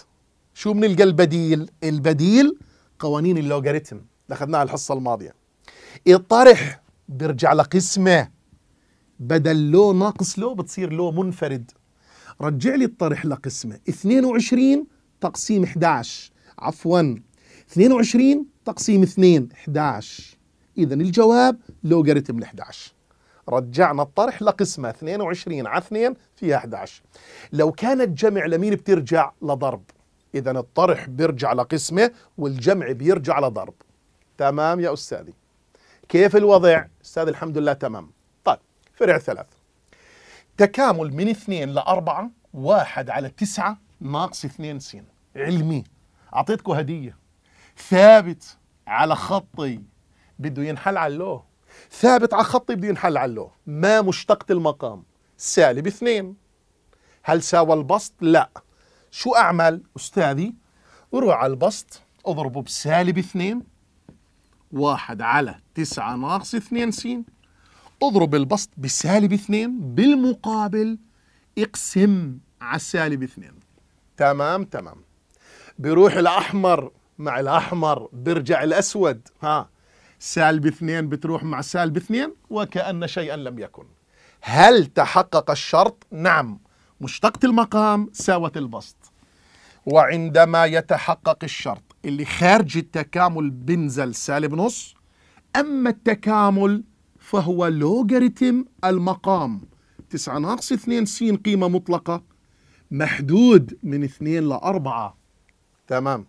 شو بنلقى البديل؟ البديل قوانين اللوغاريتم اللي اخذناها الحصة الماضية الطرح بيرجع لقسمه بدل لو ناقص لو بتصير لو منفرد رجع لي الطرح لقسمه 22 تقسيم 11 عفوا 22 تقسيم 2 11 اذا الجواب لوغاريتم ال 11 رجعنا الطرح لقسمه 22 على 2 فيها 11 لو كانت جمع لمين بترجع لضرب اذا الطرح بيرجع لقسمه والجمع بيرجع لضرب تمام يا استاذي كيف الوضع استاذ الحمد لله تمام فرع ثلاث تكامل من اثنين لأربعة واحد على تسعة ناقص اثنين س علمي أعطيتكم هدية ثابت على خطي بده ينحل على اللو ثابت على خطي بده ينحل على اللو ما مشتقة المقام سالب اثنين هل ساوى البسط؟ لا شو أعمل أستاذي؟ أروع على البسط أضربه بسالب اثنين واحد على تسعة ناقص اثنين س اضرب البسط بسالب اثنين بالمقابل اقسم على السالب اثنين تمام تمام بيروح الأحمر مع الأحمر برجع الأسود ها سالب اثنين بتروح مع سالب اثنين وكأن شيئا لم يكن هل تحقق الشرط؟ نعم مشتقة المقام ساوت البسط وعندما يتحقق الشرط اللي خارج التكامل بنزل سالب نص أما التكامل فهو لوغاريتم المقام 9 ناقص 2 س قيمة مطلقة محدود من 2 ل 4 تمام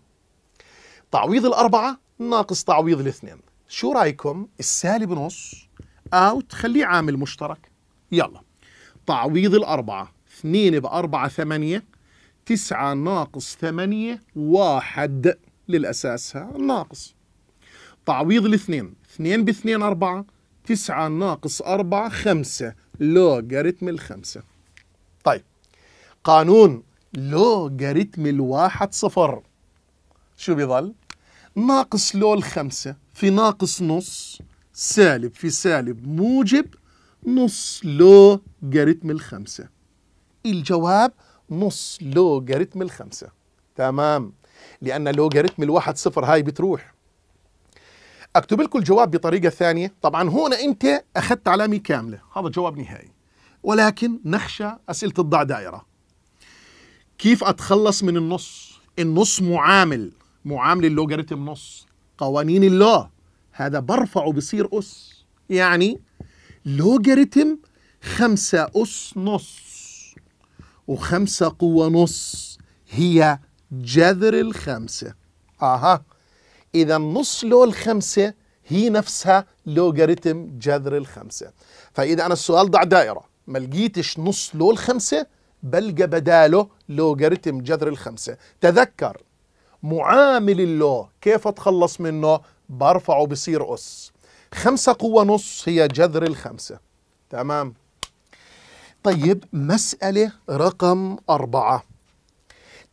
تعويض الأربعة ناقص تعويض الاثنين شو رأيكم السالب نص أو تخليه عامل مشترك يلا تعويض الأربعة اثنين بأربعة ثمانية تسعة ناقص ثمانية واحد للأساس ناقص تعويض الاثنين اثنين باثنين أربعة تسعة ناقص أربعة خمسة لوغاريتم الخمسة طيب قانون لوغاريتم الواحد صفر شو بيظل ناقص لو الخمسة في ناقص نص سالب في سالب موجب نص لوغاريتم الخمسة الجواب نص لوغاريتم الخمسة تمام لأن لوغاريتم الواحد صفر هاي بتروح اكتب لكم الجواب بطريقه ثانيه طبعا هنا انت اخذت علامه كامله هذا جواب نهائي ولكن نخشى اسئله الضع دائره كيف اتخلص من النص النص معامل معامل اللوغاريتم نص قوانين اللو هذا برفعه بصير اس يعني لوغاريتم خمسة أس نص وخمسة قوة نص هي جذر الخمسة أها إذا نص لو الخمسة هي نفسها لوغاريتم جذر الخمسة فإذا أنا السؤال ضع دائرة ما لقيتش نص لو الخمسة بلقى بداله لوغاريتم جذر الخمسة تذكر معامل اللو كيف أتخلص منه برفعه بصير أس خمسة قوة نص هي جذر الخمسة تمام طيب مسألة رقم أربعة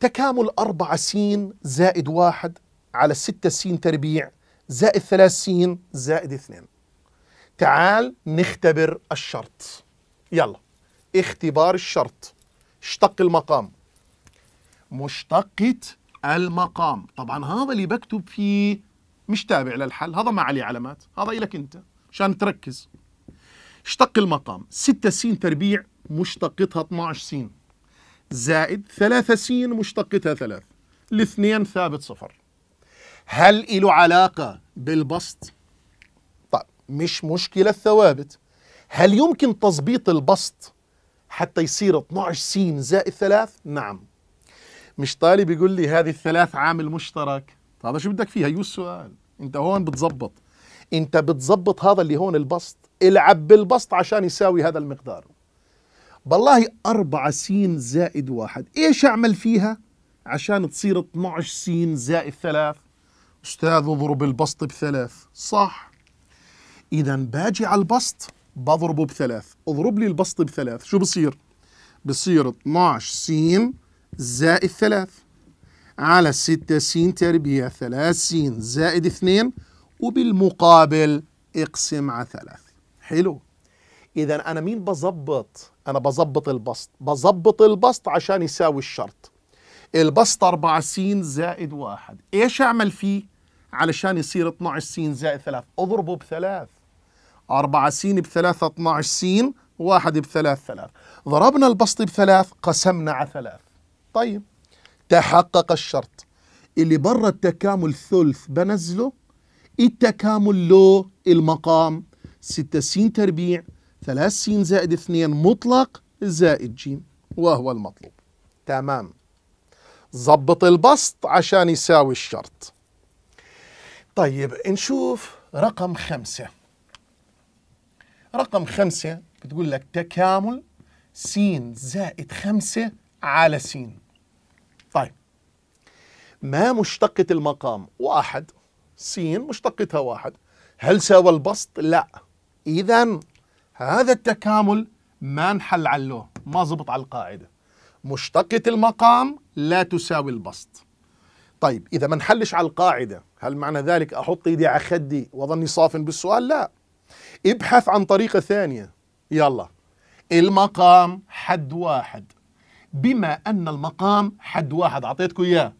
تكامل أربعة سين زائد واحد على الستة سين تربيع زائد ثلاث سين زائد اثنين تعال نختبر الشرط يلا اختبار الشرط اشتق المقام مشتقة المقام طبعا هذا اللي بكتب فيه مش تابع للحل هذا ما عليه علامات هذا إلك أنت عشان تركز اشتق المقام 6 س تربيع مشتقتها 12 س زائد 3 س مشتقتها 3 الاثنين ثابت صفر هل له علاقة بالبسط؟ طيب مش مشكلة الثوابت هل يمكن تظبيط البسط حتى يصير 12 سين زائد ثلاث؟ نعم مش طالب يقول لي هذه الثلاث عامل مشترك طيب، هذا شو بدك فيها يو السؤال انت هون بتظبط انت بتظبط هذا اللي هون البسط العب بالبسط عشان يساوي هذا المقدار بالله أربعة سين زائد واحد إيش أعمل فيها عشان تصير 12 سين زائد ثلاث أستاذ اضرب البسط بثلاث صح إذا باجي على البسط بضربه بثلاث اضرب لي البسط بثلاث شو بصير؟ بصير 12 س زائد ثلاث على 6 س تربيع 3 س زائد 2 وبالمقابل اقسم على 3 حلو إذا أنا مين بظبط؟ أنا بظبط البسط بظبط البسط عشان يساوي الشرط البسط 4 س زائد 1 ايش اعمل فيه علشان يصير 12 س زائد 3 اضربه بثلاث 4 س بثلاثة 12 س واحد بثلاث ثلاث ضربنا البسط بثلاث قسمنا على ثلاث طيب تحقق الشرط اللي برا التكامل ثلث بنزله التكامل له المقام 6 س تربيع 3 س زائد 2 مطلق زائد ج وهو المطلوب تمام ظبط البسط عشان يساوي الشرط طيب نشوف رقم خمسة رقم خمسة بتقول لك تكامل س زائد خمسة على س طيب ما مشتقة المقام واحد س مشتقتها واحد هل ساوى البسط؟ لا إذا هذا التكامل ما انحل علوه ما زبط على القاعدة مشتقة المقام لا تساوي البسط طيب إذا ما نحلش على القاعدة هل معنى ذلك أحط إيدي على خدي وظني صاف بالسؤال لا ابحث عن طريقة ثانية يلا المقام حد واحد بما أن المقام حد واحد أعطيتكم إياه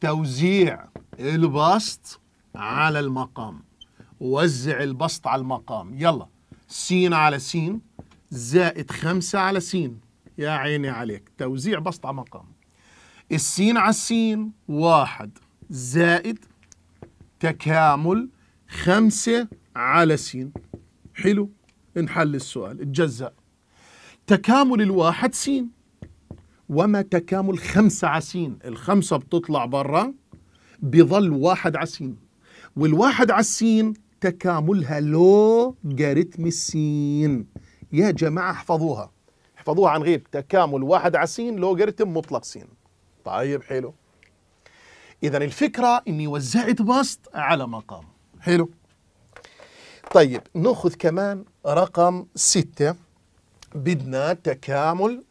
توزيع البسط على المقام وزع البسط على المقام يلا سين على سين زائد خمسة على سين يا عيني عليك توزيع بسط على مقام السين على السين واحد زائد تكامل خمسة على سين حلو نحل السؤال اتجزأ تكامل الواحد سين وما تكامل خمسة على سين الخمسة بتطلع برا بظل واحد على سين والواحد على السين تكاملها لوغاريتم السين يا جماعة احفظوها احفظوها عن غيب تكامل واحد على سين لوغارتم مطلق سين طيب حلو اذا الفكره اني وزعت بسط على مقام حلو طيب ناخذ كمان رقم ستة بدنا تكامل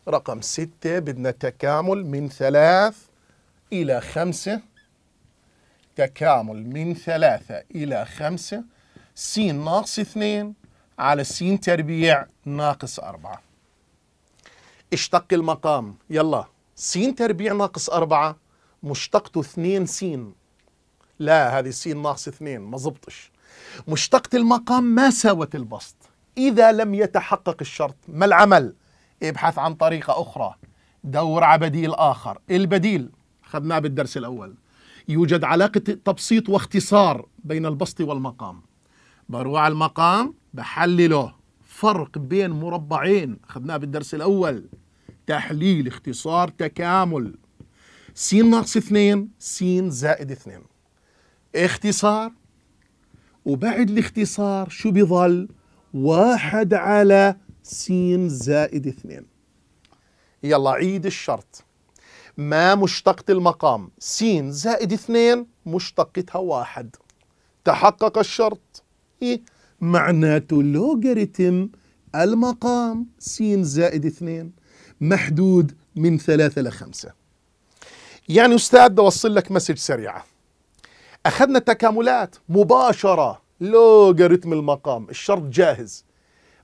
رقم ستة بدنا تكامل من ثلاث إلى خمسة تكامل من ثلاثة إلى خمسة س ناقص اثنين على س تربيع ناقص أربعة اشتق المقام يلا سين تربيع ناقص أربعة مشتقته اثنين سين لا هذه سين ناقص اثنين ما زبطش مشتقة المقام ما ساوت البسط إذا لم يتحقق الشرط ما العمل ابحث عن طريقة أخرى دور على بديل آخر البديل خدناه بالدرس الأول يوجد علاقة تبسيط واختصار بين البسط والمقام بروع المقام بحلله فرق بين مربعين أخذناه بالدرس الأول تحليل اختصار تكامل س ناقص اثنين س زائد اثنين اختصار وبعد الاختصار شو بيظل واحد على س زائد اثنين يلا عيد الشرط ما مشتقة المقام س زائد اثنين مشتقتها واحد تحقق الشرط إيه؟ معناته لوغاريتم المقام س زائد اثنين محدود من ثلاثة لخمسة يعني أستاذ بوصل لك مسج سريعة أخذنا التكاملات مباشرة لوغاريتم المقام الشرط جاهز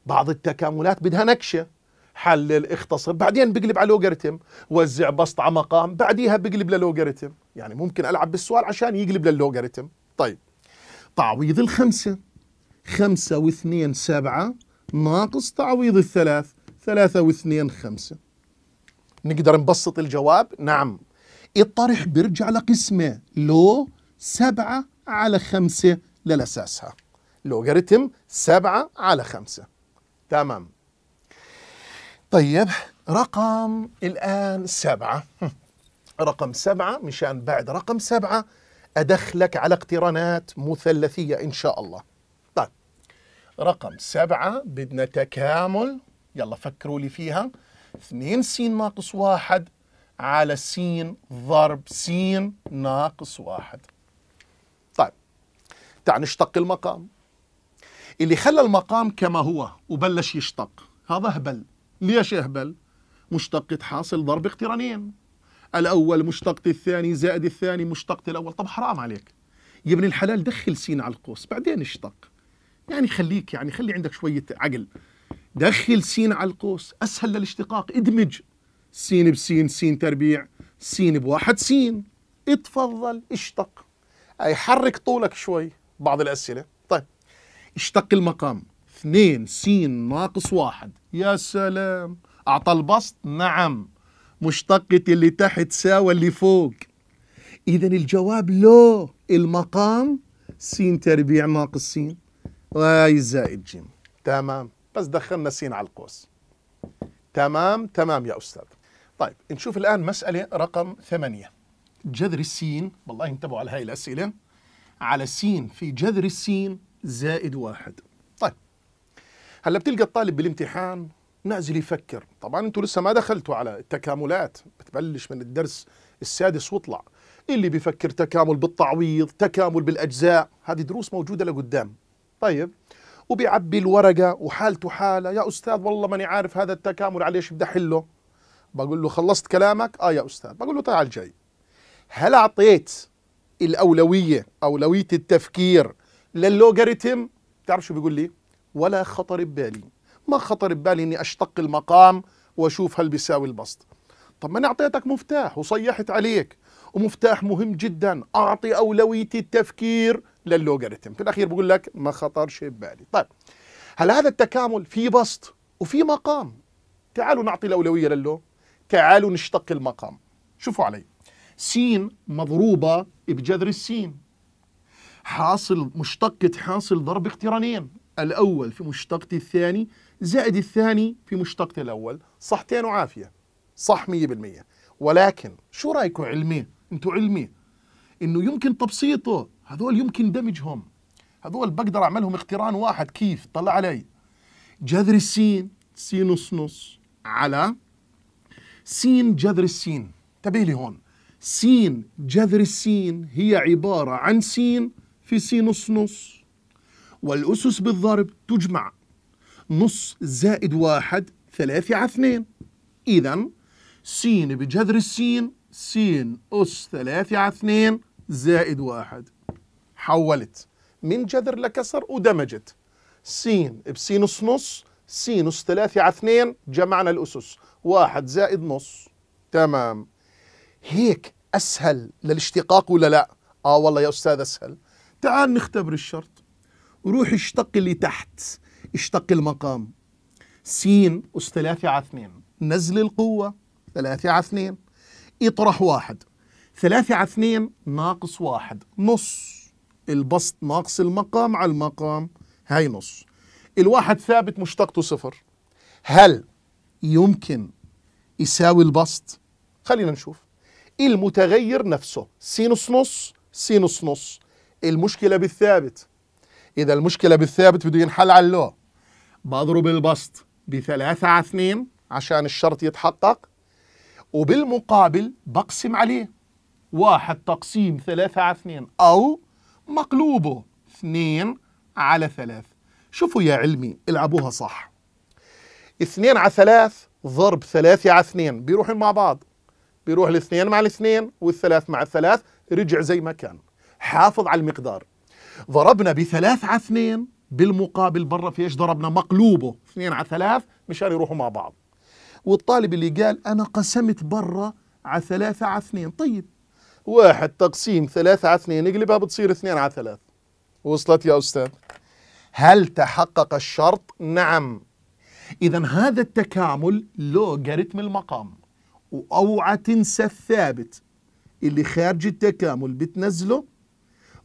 بعض التكاملات بدها نكشة حلل اختصر بعدين بقلب على لوغاريتم وزع بسط على مقام بعديها بقلب للوغاريتم يعني ممكن ألعب بالسؤال عشان يقلب للوغاريتم طيب تعويض الخمسة خمسة واثنين سبعة ناقص تعويض الثلاث ثلاثة واثنين خمسة نقدر نبسط الجواب نعم الطرح بيرجع لقسمة لو سبعة على خمسة للأساسها لوغاريتم سبعة على خمسة تمام طيب رقم الآن سبعة رقم سبعة مشان بعد رقم سبعة أدخلك على اقترانات مثلثية إن شاء الله رقم سبعة بدنا تكامل يلا فكروا لي فيها 2 س ناقص واحد على س ضرب س ناقص واحد طيب تعال نشتق المقام اللي خلى المقام كما هو وبلش يشتق هذا هبل ليش هبل مشتقة حاصل ضرب اقترانين الأول مشتقة الثاني زائد الثاني مشتقة الأول طب حرام عليك يا ابن الحلال دخل سين على القوس بعدين اشتق يعني خليك يعني خلي عندك شويه عقل دخل سين على القوس اسهل للاشتقاق ادمج سين بسين سين تربيع سين بواحد سين اتفضل اشتق اي حرك طولك شوي بعض الاسئله طيب اشتق المقام اثنين سين ناقص واحد يا سلام اعطى البسط نعم مشتقة اللي تحت ساوى اللي فوق اذا الجواب لو المقام سين تربيع ناقص سين واي زائد جيم تمام بس دخلنا سين على القوس تمام تمام يا أستاذ طيب نشوف الآن مسألة رقم ثمانية جذر السين والله انتبهوا على هاي الأسئلة على سين في جذر السين زائد واحد طيب هلا بتلقى الطالب بالامتحان نازل يفكر طبعا انتوا لسه ما دخلتوا على التكاملات بتبلش من الدرس السادس واطلع اللي بيفكر تكامل بالتعويض تكامل بالاجزاء هذه دروس موجوده لقدام طيب وبيعبي الورقة وحالته حالة يا أستاذ والله ماني عارف هذا التكامل على إيش بدي أحله بقول له خلصت كلامك آه يا أستاذ بقول له تعال طيب، جاي هل أعطيت الأولوية أولوية التفكير للوغاريتم تعرف شو بيقول لي ولا خطر ببالي ما خطر ببالي إني أشتق المقام وأشوف هل بيساوي البسط طب ما أنا أعطيتك مفتاح وصيحت عليك ومفتاح مهم جدا أعطي أولوية التفكير للوغاريتم في الاخير بقول لك ما خطرش ببالي طيب هل هذا التكامل في بسط وفي مقام تعالوا نعطي الاولويه للو تعالوا نشتق المقام شوفوا علي س مضروبه بجذر السين حاصل مشتقة حاصل ضرب اقترانين الأول في مشتقة الثاني زائد الثاني في مشتقة الأول صحتين وعافية صح 100% ولكن شو رأيكم علمي انتوا علمي انه يمكن تبسيطه هذول يمكن دمجهم هذول بقدر اعملهم اقتران واحد كيف طلع علي جذر السين سين نص نص على سين جذر السين انتبه لي هون سين جذر السين هي عبارة عن سين في سين نص نص والأسس بالضرب تجمع نص زائد واحد ثلاثة على اثنين إذا سين بجذر السين سين أس ثلاثة على اثنين زائد واحد حولت من جذر لكسر ودمجت س بسينوس نص سينوس ثلاثة على اثنين جمعنا الأسس واحد زائد نص تمام هيك أسهل للاشتقاق ولا لا آه والله يا أستاذ أسهل تعال نختبر الشرط روح اشتق اللي تحت اشتق المقام سين أس ثلاثة على اثنين نزل القوة ثلاثة على اثنين اطرح واحد ثلاثة على اثنين ناقص واحد نص البسط ناقص المقام على المقام هاي نص الواحد ثابت مشتقته صفر هل يمكن يساوي البسط خلينا نشوف المتغير نفسه س نص نص س نص نص المشكلة بالثابت إذا المشكلة بالثابت بده ينحل على اللو بضرب البسط بثلاثة على اثنين عشان الشرط يتحقق وبالمقابل بقسم عليه واحد تقسيم ثلاثة على اثنين أو مقلوبه اثنين على ثلاث شوفوا يا علمي العبوها صح اثنين على ثلاث ضرب ثلاثة على اثنين بيروحوا مع بعض بيروح الاثنين مع الاثنين والثلاث مع الثلاث رجع زي ما كان حافظ على المقدار ضربنا بثلاث على اثنين بالمقابل برا في ايش ضربنا مقلوبه اثنين على ثلاث مشان يروحوا مع بعض والطالب اللي قال انا قسمت برا على ثلاثة على اثنين طيب واحد تقسيم ثلاثة على اثنين اقلبها بتصير اثنين على ثلاثة وصلت يا أستاذ هل تحقق الشرط؟ نعم إذا هذا التكامل لوغاريتم المقام وأوعى تنسى الثابت اللي خارج التكامل بتنزله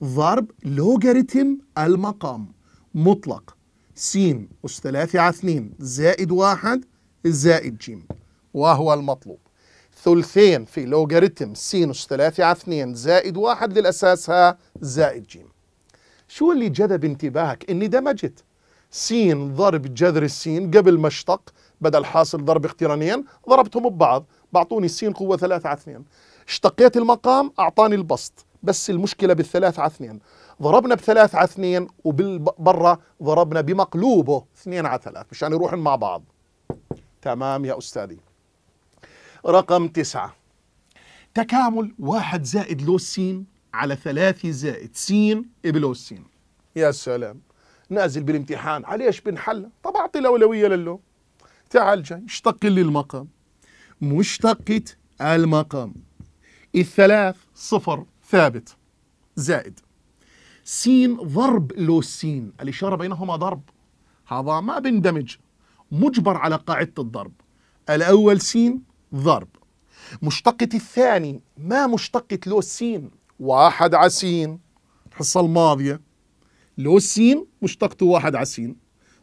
ضرب لوغاريتم المقام مطلق س أس ثلاثة على اثنين زائد واحد زائد ج وهو المطلوب ثلثين في لوغاريتم سينوس 3 على 2 زائد للأساس للأساسها زائد جيم شو اللي جذب انتباهك اني دمجت سين ضرب جذر السين قبل ما اشتق بدل حاصل ضرب اقترانين ضربتهم ببعض بعطوني سين قوة 3 على 2 اشتقيت المقام اعطاني البسط بس المشكلة بالثلاثة على اثنين ضربنا بثلاثة على اثنين وبالبرة ضربنا بمقلوبه اثنين على ثلاث مشان يروحن مع بعض تمام يا أستاذي رقم تسعة تكامل واحد زائد لوس سين على ثلاثة زائد سين بلوس سين يا سلام نازل بالامتحان عليش بنحل طب أعطي الأولوية للو تعال جاي اشتق لي المقام مشتقة المقام الثلاث صفر ثابت زائد سين ضرب لو سين الإشارة بينهما ضرب هذا ما بندمج مجبر على قاعدة الضرب الأول سين ضرب مشتقة الثاني ما مشتقة لو سين واحد عسين الحصة الماضية لو سين مشتقته واحد عسين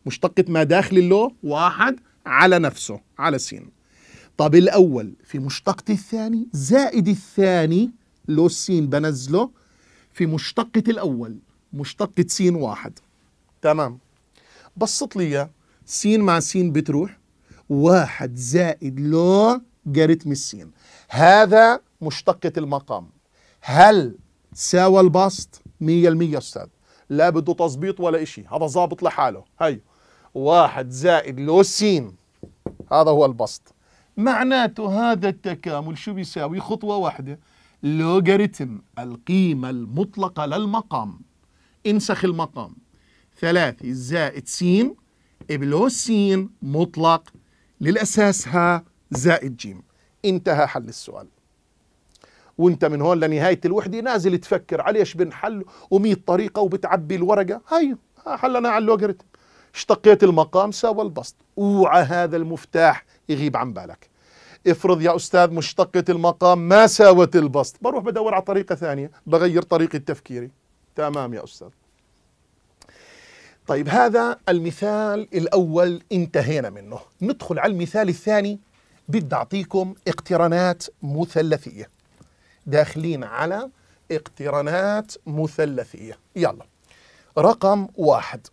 مشتقة ما داخل اللو واحد على نفسه على سين طب الأول في مشتقة الثاني زائد الثاني لو سين بنزله في مشتقة الأول مشتقة سين واحد تمام بسط لي سين مع سين بتروح واحد زائد لو جاريت ميسين هذا مشتقة المقام هل ساوى البسط 100% استاذ لا بده تظبيط ولا إشي هذا ظابط لحاله هي واحد زائد لو سين هذا هو البسط معناته هذا التكامل شو بيساوي خطوة واحدة لوغاريتم القيمة المطلقة للمقام انسخ المقام ثلاثة زائد سين بلو سين مطلق للأساس ها زائد جيم انتهى حل السؤال وانت من هون لنهايه الوحده نازل تفكر عليش بنحل و100 طريقه وبتعبي الورقه هاي حلنا على اللوغاريتم اشتقيت المقام ساوى البسط اوعى هذا المفتاح يغيب عن بالك افرض يا استاذ مشتقة المقام ما ساوت البسط بروح بدور على طريقة ثانية بغير طريقة تفكيري تمام يا استاذ طيب هذا المثال الاول انتهينا منه ندخل على المثال الثاني بدي أعطيكم اقترانات مثلثية داخلين على اقترانات مثلثية يلا رقم واحد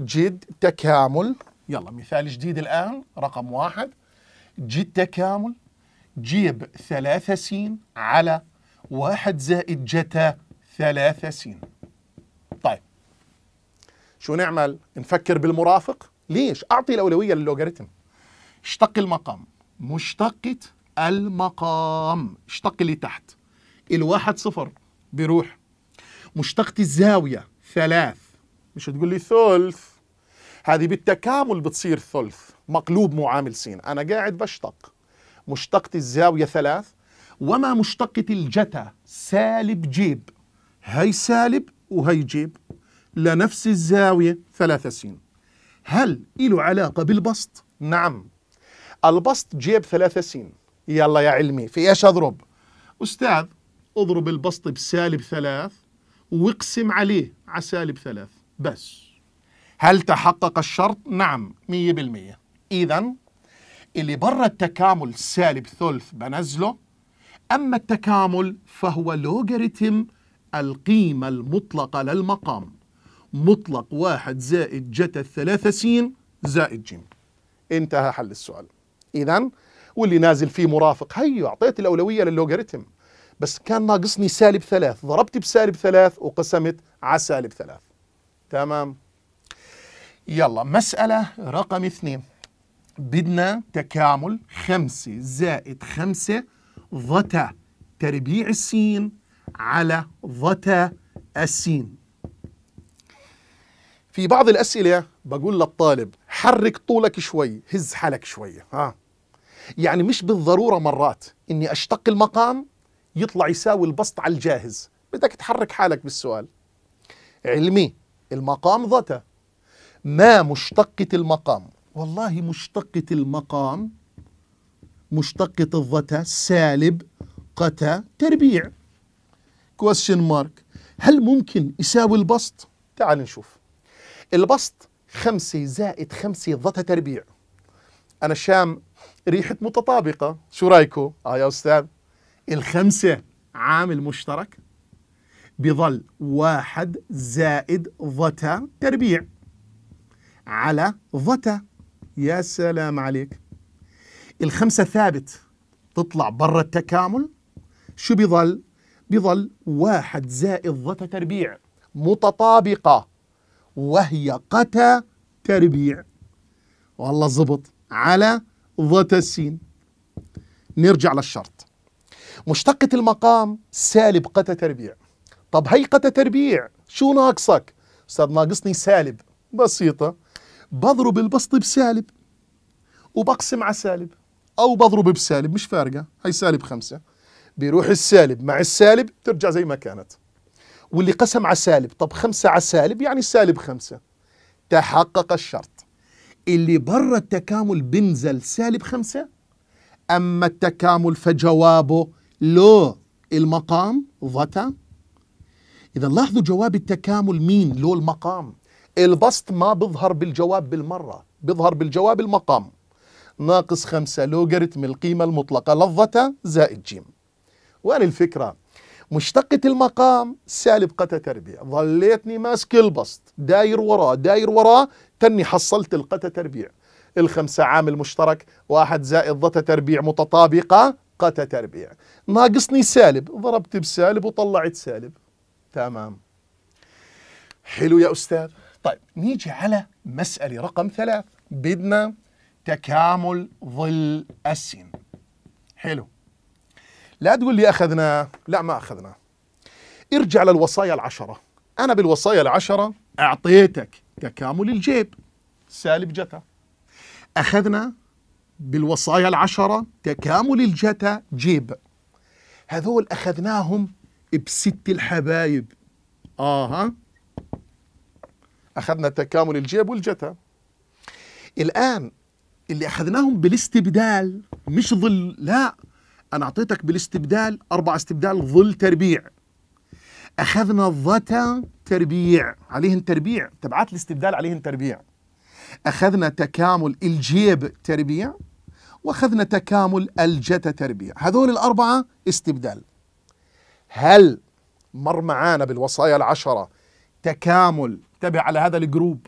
جد تكامل يلا مثال جديد الآن رقم واحد جد تكامل جيب ثلاثة سين على واحد زائد جتا ثلاثة سين طيب شو نعمل؟ نفكر بالمرافق؟ ليش؟ أعطي الأولوية للوغاريتم اشتق المقام مشتقة المقام اشتق اللي تحت الواحد صفر بيروح مشتقة الزاوية ثلاث مش تقول لي ثلث هذه بالتكامل بتصير ثلث مقلوب معامل سين أنا قاعد بشتق مشتقة الزاوية ثلاث وما مشتقة الجتا سالب جيب هي سالب وهي جيب لنفس الزاوية ثلاثة سين هل له علاقة بالبسط؟ نعم البسط جيب ثلاثة سين يلا يا علمي في ايش اضرب استاذ اضرب البسط بسالب ثلاث واقسم عليه على سالب ثلاث بس هل تحقق الشرط؟ نعم 100% إذا اللي برا التكامل سالب ثلث بنزله أما التكامل فهو لوغاريتم القيمة المطلقة للمقام مطلق واحد زائد جتا الثلاثة سين زائد جيم انتهى حل السؤال اذا واللي نازل فيه مرافق هيو اعطيت الاولويه للوغاريتم بس كان ناقصني سالب ثلاث ضربت بسالب ثلاث وقسمت على سالب ثلاث تمام يلا مسألة رقم اثنين بدنا تكامل خمسة زائد خمسة ضتا تربيع السين على ضتا السين في بعض الأسئلة بقول للطالب حرك طولك شوي هز حالك شوية ها يعني مش بالضروره مرات اني اشتق المقام يطلع يساوي البسط على الجاهز بدك تحرك حالك بالسؤال علمي المقام ذاته ما مشتقة المقام والله مشتقة المقام مشتقة الظتا سالب قتا تربيع كويشن مارك هل ممكن يساوي البسط؟ تعال نشوف البسط خمسة زائد خمسة ظتا تربيع أنا شام ريحة متطابقة شو رايكو آه يا أستاذ الخمسة عامل مشترك بظل واحد زائد ضتا تربيع على ضتا يا سلام عليك الخمسة ثابت تطلع برا التكامل شو بظل؟ بظل واحد زائد ضتا تربيع متطابقة وهي قتا تربيع والله زبط على ضة السين نرجع للشرط مشتقة المقام سالب قتا تربيع طب هي قتا تربيع شو ناقصك أستاذ ناقصني سالب بسيطة بضرب البسط بسالب وبقسم على سالب أو بضرب بسالب مش فارقة هي سالب خمسة بيروح السالب مع السالب ترجع زي ما كانت واللي قسم على سالب طب خمسة على سالب يعني سالب خمسة تحقق الشرط اللي برا التكامل بنزل سالب خمسة أما التكامل فجوابه لو المقام ضتا إذا لاحظوا جواب التكامل مين لو المقام البسط ما بظهر بالجواب بالمرة بظهر بالجواب المقام ناقص خمسة لوغاريتم القيمة المطلقة لفظة زائد جيم وين الفكرة مشتقة المقام سالب قتا تربية ظليتني ماسك البسط داير وراه داير وراه تني حصلت القتا تربيع الخمسة عامل مشترك واحد زائد ضتا تربيع متطابقة قتا تربيع ناقصني سالب ضربت بسالب وطلعت سالب تمام حلو يا أستاذ طيب نيجي على مسألة رقم ثلاث بدنا تكامل ظل السن حلو لا تقول لي أخذناه لا ما أخذناه ارجع للوصايا العشرة أنا بالوصايا العشرة أعطيتك تكامل الجيب سالب جتا أخذنا بالوصايا العشرة تكامل الجتا جيب هذول أخذناهم بست الحبايب آها أخذنا تكامل الجيب والجتا الآن اللي أخذناهم بالاستبدال مش ظل لا أنا أعطيتك بالاستبدال أربع استبدال ظل تربيع أخذنا الظتا تربيع عليهن تربيع تبعات الاستبدال عليهن تربيع أخذنا تكامل الجيب تربيع وأخذنا تكامل الجتا تربيع هذول الأربعة استبدال هل مر معانا بالوصايا العشرة تكامل تبع على هذا الجروب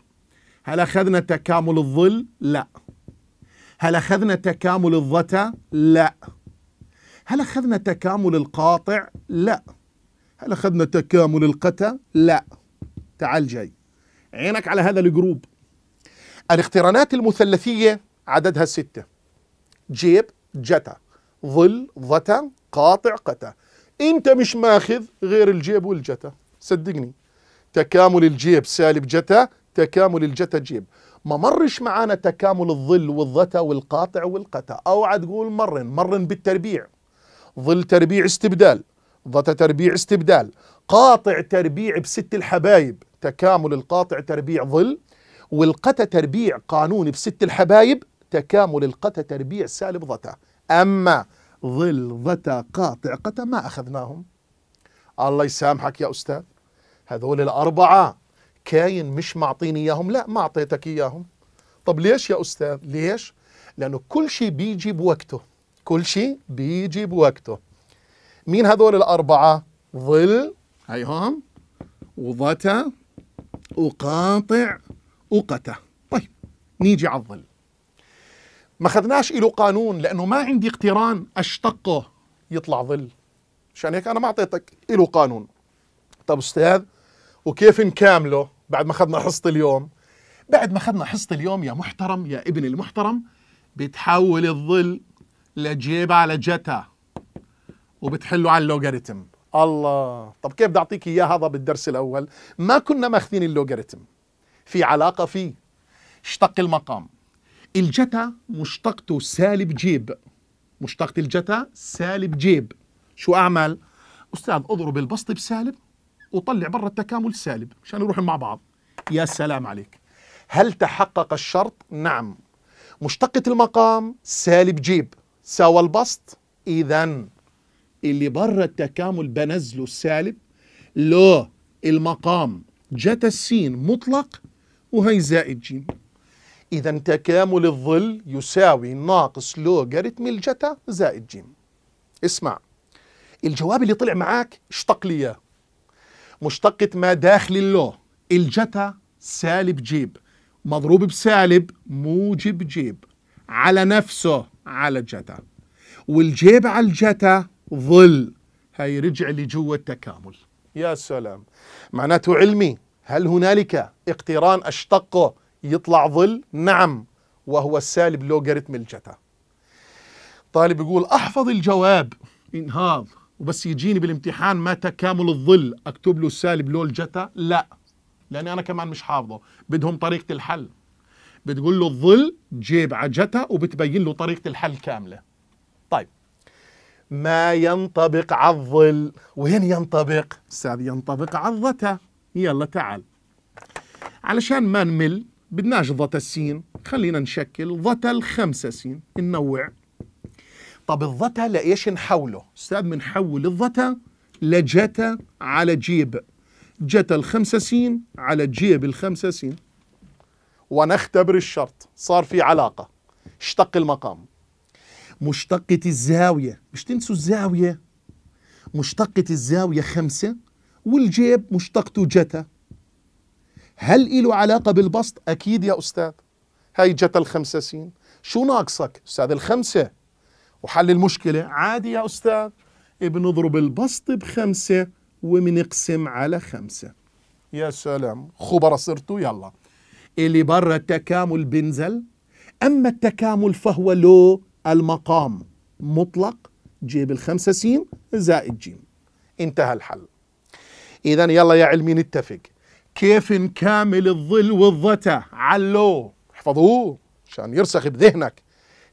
هل أخذنا تكامل الظل؟ لا هل أخذنا تكامل الظتا؟ لا هل أخذنا تكامل القاطع؟ لا هل أخذنا تكامل القتى؟ لا تعال جاي عينك على هذا الجروب الاقترانات المثلثية عددها ستة جيب جتا ظل ظتا قاطع قتا انت مش ماخذ غير الجيب والجتا صدقني تكامل الجيب سالب جتا تكامل الجتا جيب ما مرش معانا تكامل الظل والظتا والقاطع والقتا اوعى تقول مرن مرن بالتربيع ظل تربيع استبدال ظل تربيع استبدال قاطع تربيع بست الحبايب تكامل القاطع تربيع ظل والقتى تربيع قانون بست الحبايب تكامل القتى تربيع سالب ظتا أما ظل ظتا قاطع قتا ما أخذناهم الله يسامحك يا أستاذ هذول الأربعة كاين مش معطيني إياهم لا ما أعطيتك إياهم طب ليش يا أستاذ ليش لأنه كل شيء بيجي بوقته كل شيء بيجي بوقته مين هذول الأربعة ظل هيهم وضتا وقاطع وقتا طيب نيجي على الظل ما خذناش له قانون لأنه ما عندي اقتران أشتقه يطلع ظل عشان هيك أنا ما أعطيتك له قانون طب أستاذ وكيف نكامله بعد ما أخذنا حصة اليوم بعد ما أخذنا حصة اليوم يا محترم يا ابن المحترم بتحول الظل لجيب على جتا وبتحله على اللوغاريتم الله طب كيف بدي اعطيك اياه هذا بالدرس الاول ما كنا ماخذين اللوغاريتم في علاقه فيه اشتق المقام الجتا مشتقته سالب جيب مشتقة الجتا سالب جيب شو اعمل استاذ اضرب البسط بسالب وطلع برا التكامل سالب مشان يروحوا مع بعض يا سلام عليك هل تحقق الشرط نعم مشتقة المقام سالب جيب سوى البسط إذا اللي بره التكامل بنزله السالب لو المقام جت السين مطلق وهي زائد جيم إذا تكامل الظل يساوي ناقص لوغاريتم الجتا زائد جيم اسمع الجواب اللي طلع معاك اشتق لي اياه مشتقة ما داخل اللو الجتا سالب جيب مضروب بسالب موجب جيب على نفسه على الجتا والجيب على الجتا ظل هاي رجع لجوة التكامل يا سلام معناته علمي هل هنالك اقتران أشتقه يطلع ظل نعم وهو السالب لوغاريتم الجتا طالب يقول أحفظ الجواب انهاض وبس يجيني بالامتحان ما تكامل الظل اكتب له السالب لو الجتا لا لاني انا كمان مش حافظه بدهم طريقه الحل بتقول له الظل جيب عجته وبتبين له طريقه الحل كامله طيب ما ينطبق على الظل وين ينطبق استاذ ينطبق على الظتة يلا تعال علشان ما نمل بدناش ظتا السين خلينا نشكل ظتا الخمسة سين ننوع طب الظتا لإيش نحوله استاذ بنحول الظتا لجتا على جيب جتا الخمسة سين على جيب الخمسة سين ونختبر الشرط صار في علاقة اشتق المقام مشتقة الزاوية مش تنسوا الزاوية مشتقة الزاوية خمسة والجيب مشتقته جتا هل له علاقة بالبسط؟ أكيد يا أستاذ هاي جتا الخمسة سين شو ناقصك؟ أستاذ الخمسة وحل المشكلة عادي يا أستاذ بنضرب البسط بخمسة وبنقسم على خمسة يا سلام خبر صرتوا يلا اللي برا التكامل بنزل أما التكامل فهو له المقام مطلق جيب الخمسة سين زائد جيم انتهى الحل إذا يلا يا علمي نتفق كيف نكامل الظل على علوه احفظوه عشان يرسخ بذهنك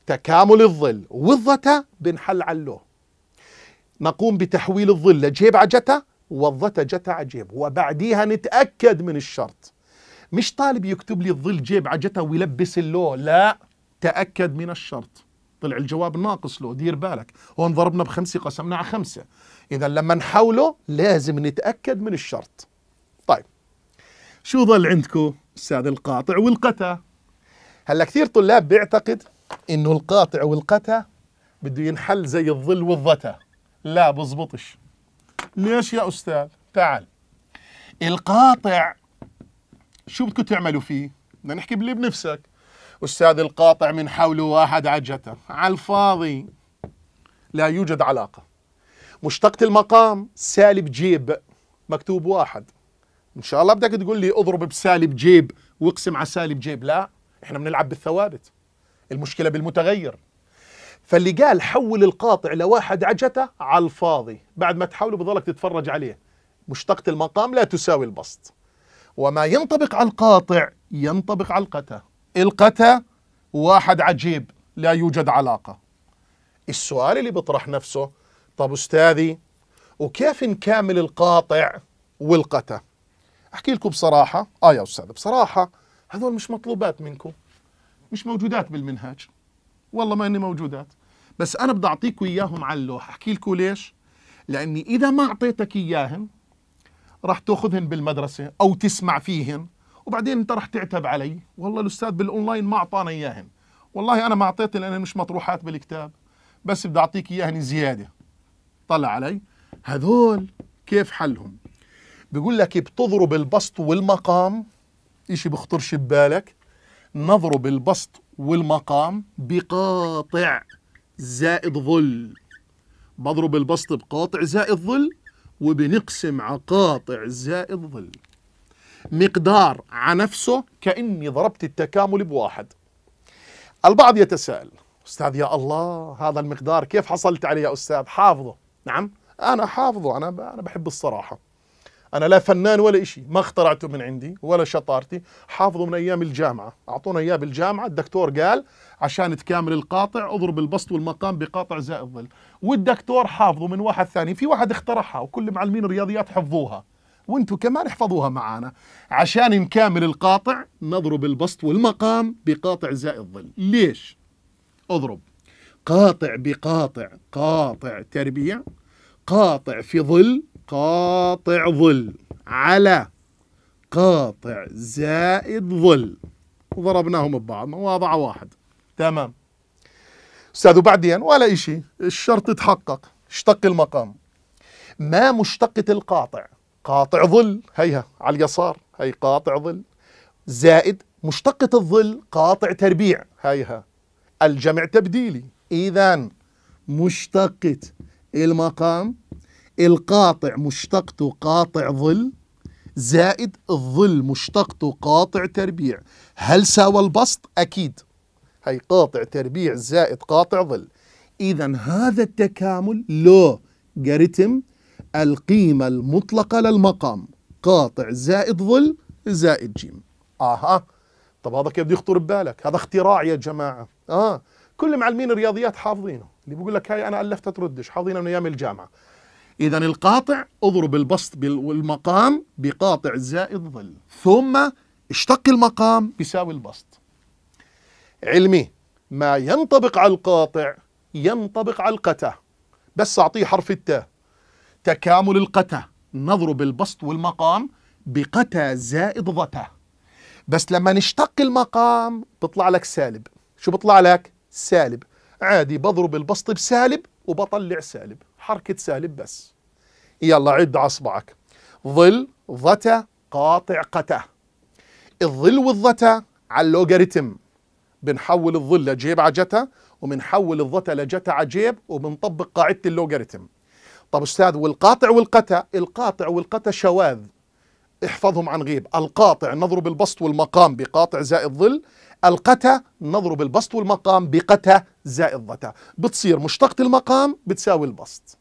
تكامل الظل والظتة بنحل علوه نقوم بتحويل الظل لجيب عجتة والظتة جتة عجيب وبعديها نتأكد من الشرط مش طالب يكتب لي الظل جيب عجته ويلبس اللو لا تأكد من الشرط طلع الجواب ناقص له دير بالك هون ضربنا بخمسة قسمنا على خمسة إذا لما نحوله لازم نتأكد من الشرط طيب شو ظل عندكم أستاذ القاطع والقتا هلا كثير طلاب بيعتقد إنه القاطع والقتا بده ينحل زي الظل والظتا لا بزبطش ليش يا أستاذ تعال القاطع شو بدكم تعملوا فيه؟ بدنا نحكي باللي بنفسك أستاذ القاطع من حوله واحد عجته على الفاضي لا يوجد علاقة مشتقة المقام سالب جيب مكتوب واحد إن شاء الله بدك تقول لي اضرب بسالب جيب واقسم على سالب جيب لا إحنا بنلعب بالثوابت المشكلة بالمتغير فاللي قال حول القاطع لواحد عجته على الفاضي بعد ما تحوله بضلك تتفرج عليه مشتقة المقام لا تساوي البسط وما ينطبق على القاطع ينطبق على القتى القتى واحد عجيب لا يوجد علاقة السؤال اللي بيطرح نفسه طب أستاذي وكيف نكامل القاطع والقتى أحكي لكم بصراحة آه يا أستاذ بصراحة هذول مش مطلوبات منكم مش موجودات بالمنهاج والله ما إني موجودات بس أنا بدي أعطيكم إياهم على اللوح أحكي لكم ليش لأني إذا ما أعطيتك إياهم راح تاخذهن بالمدرسه او تسمع فيهن وبعدين انت راح تعتب علي والله الاستاذ بالاونلاين ما اعطانا اياهن والله انا ما اعطيت لان مش مطروحات بالكتاب بس بدي اعطيك اياهن زياده طلع علي هذول كيف حلهم بيقول لك بتضرب البسط والمقام إشي بخطرش ببالك نضرب البسط والمقام بقاطع زائد ظل بضرب البسط بقاطع زائد ظل وبنقسم عقاطع زائد ظل مقدار على نفسه كأني ضربت التكامل بواحد البعض يتساءل أستاذ يا الله هذا المقدار كيف حصلت عليه يا أستاذ حافظه نعم أنا حافظه أنا أنا بحب الصراحة أنا لا فنان ولا شيء ما اخترعته من عندي ولا شطارتي حافظه من أيام الجامعة أعطونا إياه بالجامعة الدكتور قال عشان تكامل القاطع اضرب البسط والمقام بقاطع زائد ظل والدكتور حافظه من واحد ثاني في واحد اخترعها وكل معلمين الرياضيات حفظوها وانتم كمان احفظوها معانا عشان نكامل القاطع نضرب البسط والمقام بقاطع زائد ظل ليش اضرب قاطع بقاطع قاطع تربيع قاطع في ظل قاطع ظل على قاطع زائد ظل وضربناهم ببعض مواضع واحد تمام استاذ وبعدين ولا إشي الشرط تحقق اشتق المقام ما مشتقة القاطع قاطع ظل هيها على اليسار هي قاطع ظل زائد مشتقة الظل قاطع تربيع هيها الجمع تبديلي إذا مشتقة المقام القاطع مشتقته قاطع ظل زائد الظل مشتقته قاطع تربيع هل ساوى البسط؟ أكيد هي قاطع تربيع زائد قاطع ظل إذا هذا التكامل لو جاريتم القيمة المطلقة للمقام قاطع زائد ظل زائد جيم اها طب هذا كيف بده يخطر ببالك هذا اختراع يا جماعه اه كل معلمين الرياضيات حافظينه اللي بيقول لك هاي انا الفتها تردش حافظينها من ايام الجامعه إذا القاطع اضرب البسط والمقام بقاطع زائد ظل ثم اشتق المقام بيساوي البسط علمي ما ينطبق على القاطع ينطبق على القتا بس أعطيه حرف التاء تكامل القتا نضرب البسط والمقام بقتا زائد ظتا بس لما نشتق المقام بطلع لك سالب شو بطلع لك سالب عادي بضرب البسط بسالب وبطلع سالب حركة سالب بس يلا عد اصبعك ظل ظتا قاطع قتا الظل والظتا على اللوغاريتم بنحول الظل لجيب عجتا وبنحول الظتا لجتا عجيب وبنطبق قاعده اللوغاريتم طب استاذ والقاطع والقتا القاطع والقتا شواذ احفظهم عن غيب القاطع نضرب البسط والمقام بقاطع زائد ظل القتا نضرب البسط والمقام بقتا زائد ظتا بتصير مشتقة المقام بتساوي البسط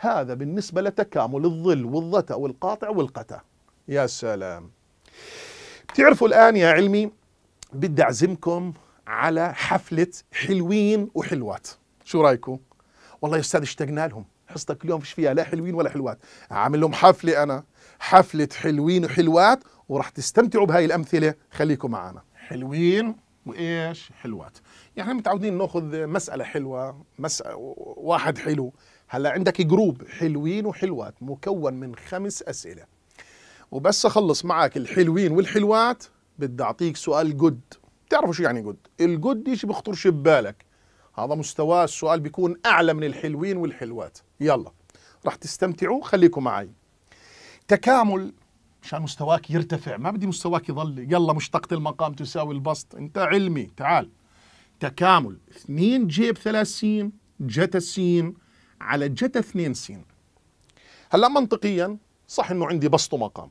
هذا بالنسبة لتكامل الظل والظتا والقاطع والقتى يا سلام تعرفوا الآن يا علمي بدي أعزمكم على حفلة حلوين وحلوات شو رأيكم؟ والله يا أستاذ اشتقنا لهم حصتك اليوم فيش فيها لا حلوين ولا حلوات عامل لهم حفلة أنا حفلة حلوين وحلوات وراح تستمتعوا بهاي الأمثلة خليكم معنا حلوين وإيش حلوات يعني متعودين ناخذ مسألة حلوة مسألة واحد حلو هلا عندك جروب حلوين وحلوات مكون من خمس اسئله وبس اخلص معك الحلوين والحلوات بدي اعطيك سؤال جود بتعرفوا شو يعني جود الجود شيء بخطرش ببالك هذا مستواه السؤال بيكون اعلى من الحلوين والحلوات يلا رح تستمتعوا خليكم معي تكامل مشان مستواك يرتفع ما بدي مستواك يضل يلا مشتقة المقام تساوي البسط انت علمي تعال تكامل اثنين جيب ثلاث سين جتا السين على جتا 2 س هلا منطقيا صح انه عندي بسط ومقام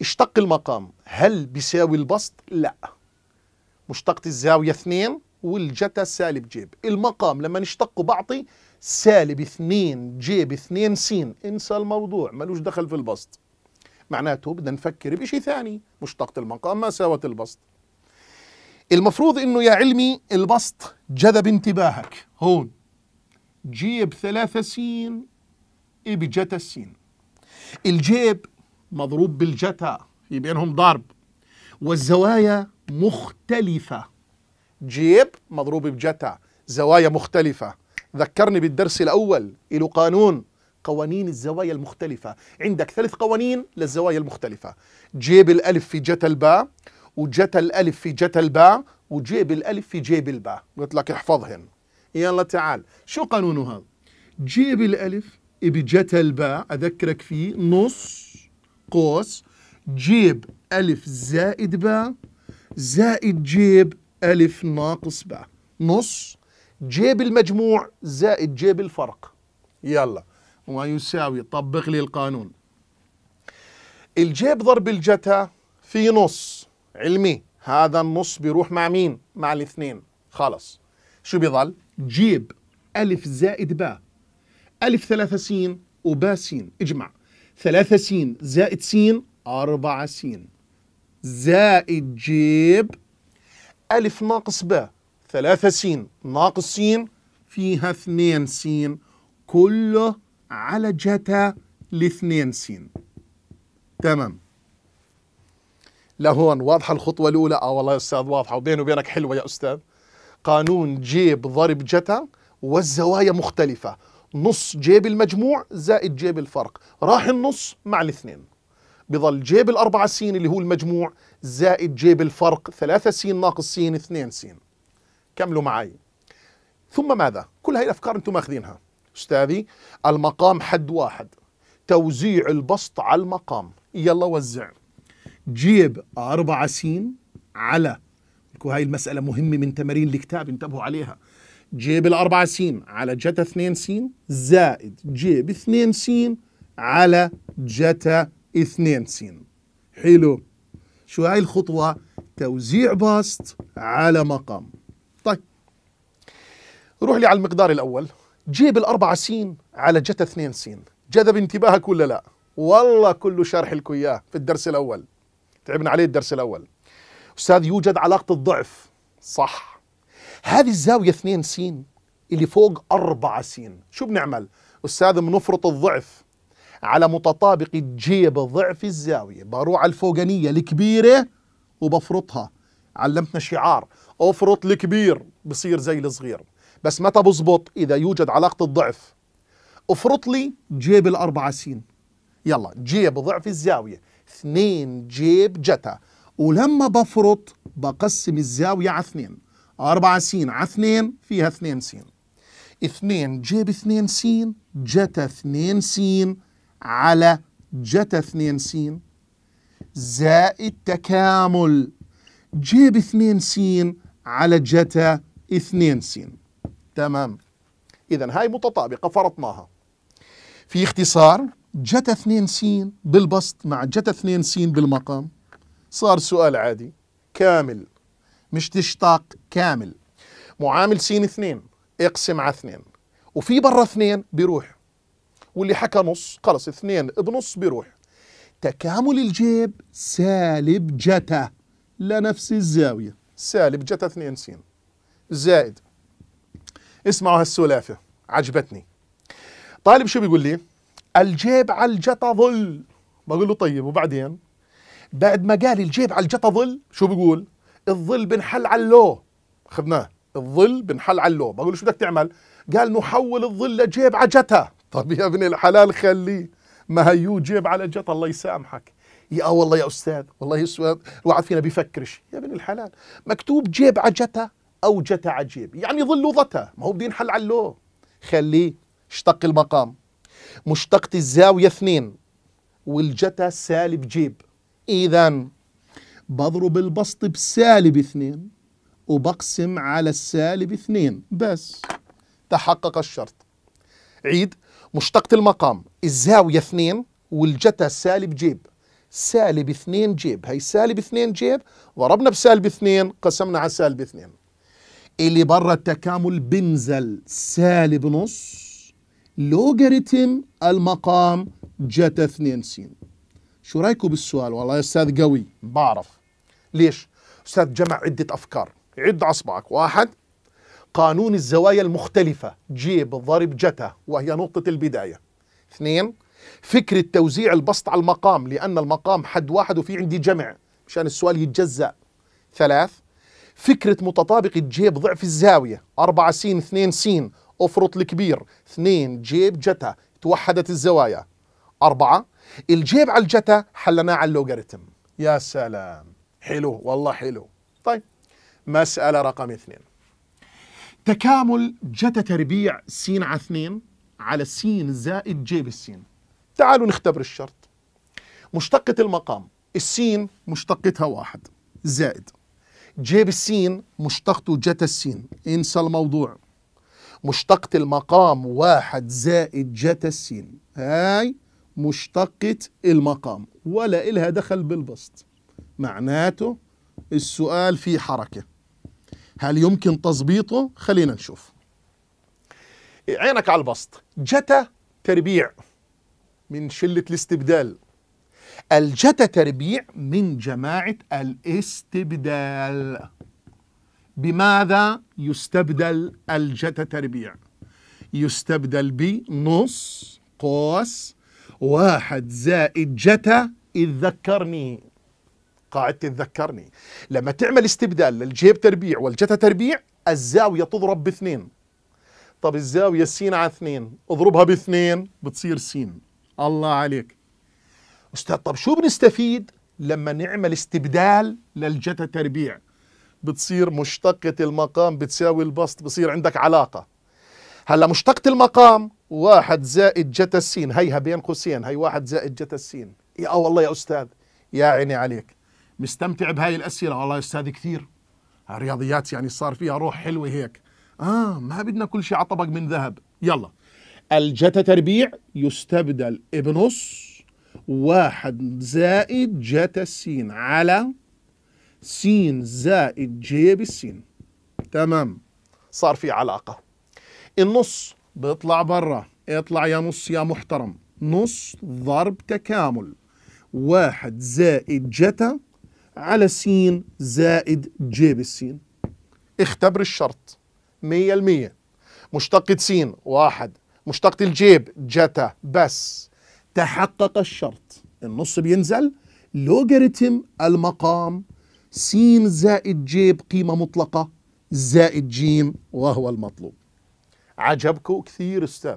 اشتق المقام هل بيساوي البسط؟ لا مشتقة الزاوية 2 والجتا سالب جيب المقام لما نشتقه بعطي سالب 2 جيب 2 س انسى الموضوع ملوش دخل في البسط معناته بدنا نفكر بشيء ثاني مشتقة المقام ما ساوت البسط المفروض انه يا علمي البسط جذب انتباهك هون جيب ثلاثة سين إبي السين الجيب مضروب بالجتا في بينهم ضرب والزوايا مختلفة جيب مضروب بجتا زوايا مختلفة ذكرني بالدرس الأول له قانون قوانين الزوايا المختلفة عندك ثلاث قوانين للزوايا المختلفة جيب الألف في جتا الباء وجتا الألف في جتا الباء وجيب الألف في جيب الباء قلت لك احفظهن يلا تعال شو قانونه هذا جيب الألف بجت الباء أذكرك فيه نص قوس جيب ألف زائد باء زائد جيب ألف ناقص باء نص جيب المجموع زائد جيب الفرق يلا ويساوي طبق لي القانون الجيب ضرب الجتا في نص علمي هذا النص بيروح مع مين مع الاثنين خلص شو بيضل جيب ألف زائد باء ألف ثلاثة سين وباء سين اجمع ثلاثة سين زائد سين أربعة سين زائد جيب ألف ناقص باء ثلاثة سين ناقص سين فيها اثنين سين كله على جتا لاثنين سين تمام لهون واضحة الخطوة الأولى آه والله يا أستاذ واضحة وبيني وبينك حلوة يا أستاذ قانون جيب ضرب جتا والزوايا مختلفة نص جيب المجموع زائد جيب الفرق راح النص مع الاثنين بظل جيب الأربعة سين اللي هو المجموع زائد جيب الفرق ثلاثة سين ناقص سين اثنين سين كملوا معي ثم ماذا؟ كل هاي الأفكار أنتم ماخذينها أستاذي المقام حد واحد توزيع البسط على المقام يلا وزع جيب أربعة سين على لك هاي المسألة مهمة من تمارين الكتاب انتبهوا عليها جيب الأربعة س على جتا 2 س زائد جيب اثنين س على جتا 2 س حلو شو هاي الخطوة توزيع باست على مقام طيب روح لي على المقدار الأول جيب الأربعة س على جتا 2 س جذب انتباهك ولا لا والله كله شارح لكم اياه في الدرس الأول تعبنا عليه الدرس الأول أستاذ يوجد علاقة الضعف صح هذه الزاوية 2 س اللي فوق 4 س شو بنعمل؟ أستاذ بنفرط الضعف على متطابق جيب ضعف الزاوية بروح على الفوقانية الكبيرة وبفرطها علمتنا شعار افرط الكبير بصير زي الصغير بس متى بزبط إذا يوجد علاقة الضعف افرط لي جيب الأربعة سين يلا جيب ضعف الزاوية اثنين جيب جتا ولما بفرط بقسم الزاوية على اثنين أربعة سين على اثنين فيها اثنين سين اثنين جيب اثنين سين جت اثنين سين على جت اثنين سين زائد تكامل جيب اثنين سين على جتا اثنين سين تمام إذا هاي متطابقة فرطناها في اختصار جتا اثنين سين بالبسط مع جتا اثنين سين بالمقام صار سؤال عادي كامل مش تشتاق كامل معامل سين اثنين اقسم على اثنين وفي برا اثنين بيروح واللي حكى نص خلص اثنين بنص بيروح تكامل الجيب سالب جتا لنفس الزاوية سالب جتا اثنين سين زائد اسمعوا هالسلافة عجبتني طالب شو بيقول لي الجيب على الجتا ظل بقول له طيب وبعدين بعد ما قال الجيب على الجطه ظل شو بيقول الظل بنحل على اللو خدناه الظل بنحل على اللو بقول شو بدك تعمل قال نحول الظل لجيب على جتا طب يا ابن الحلال خليه ما هيو جيب على جتا الله يسامحك يا آه والله يا استاذ والله يسوى الواحد فينا بيفكرش يا ابن الحلال مكتوب جيب على جتا او جتا على جيب يعني ظل وظتا ما هو بده ينحل على اللو خليه اشتق المقام مشتقة الزاوية اثنين والجتا سالب جيب إذا بضرب البسط بسالب اثنين وبقسم على السالب اثنين بس تحقق الشرط عيد مشتقة المقام الزاوية اثنين والجتا سالب جيب سالب اثنين جيب هي سالب اثنين جيب ضربنا بسالب اثنين قسمنا على سالب اثنين اللي برا التكامل بنزل سالب نص لوغاريتم المقام جتا اثنين سين شو رايكم بالسؤال والله يا استاذ قوي بعرف ليش استاذ جمع عده افكار عد اصبعك واحد قانون الزوايا المختلفة جيب ضرب جتا وهي نقطة البداية اثنين فكرة توزيع البسط على المقام لأن المقام حد واحد وفي عندي جمع مشان السؤال يتجزأ ثلاث فكرة متطابق الجيب ضعف الزاوية أربعة سين اثنين سين أفرط الكبير اثنين جيب جتا توحدت الزوايا أربعة الجيب على الجتا حلناه على اللوغاريتم يا سلام حلو والله حلو طيب مسألة رقم اثنين تكامل جتا تربيع س على اثنين على س زائد جيب السين تعالوا نختبر الشرط مشتقة المقام السين مشتقتها واحد زائد جيب السين مشتقته جتا السين انسى الموضوع مشتقة المقام واحد زائد جتا السين هاي مشتقة المقام ولا إلها دخل بالبسط معناته السؤال فيه حركة هل يمكن تظبيطه؟ خلينا نشوف عينك على البسط جتا تربيع من شلة الاستبدال الجتا تربيع من جماعة الاستبدال بماذا يستبدل الجتا تربيع؟ يستبدل بنص قوس واحد زائد جتا اتذكرني قاعدة تذكرني لما تعمل استبدال للجيب تربيع والجتا تربيع الزاوية تضرب باثنين طب الزاوية السين على اثنين اضربها باثنين بتصير سين الله عليك أستاذ طب شو بنستفيد لما نعمل استبدال للجتا تربيع بتصير مشتقة المقام بتساوي البسط بصير عندك علاقة هلا مشتقة المقام واحد زائد جتا السين هيها بين قوسين هي واحد زائد جتا السين اه والله يا أستاذ يا عيني عليك مستمتع بهاي الأسئلة والله يا أستاذ كثير الرياضيات يعني صار فيها روح حلوة هيك آه ما بدنا كل شيء عطبق من ذهب يلا الجتا تربيع يستبدل بنص واحد زائد جتا السين على سين زائد جيب السين تمام صار في علاقه النص بيطلع برا اطلع يا نص يا محترم نص ضرب تكامل واحد زائد جتا على سين زائد ج السين اختبر الشرط مية المية مشتقة سين واحد مشتقة الجيب جتا بس تحقق الشرط النص بينزل لوغاريتم المقام سين زائد جيب قيمة مطلقة زائد جيم وهو المطلوب عجبكم كثير أستاذ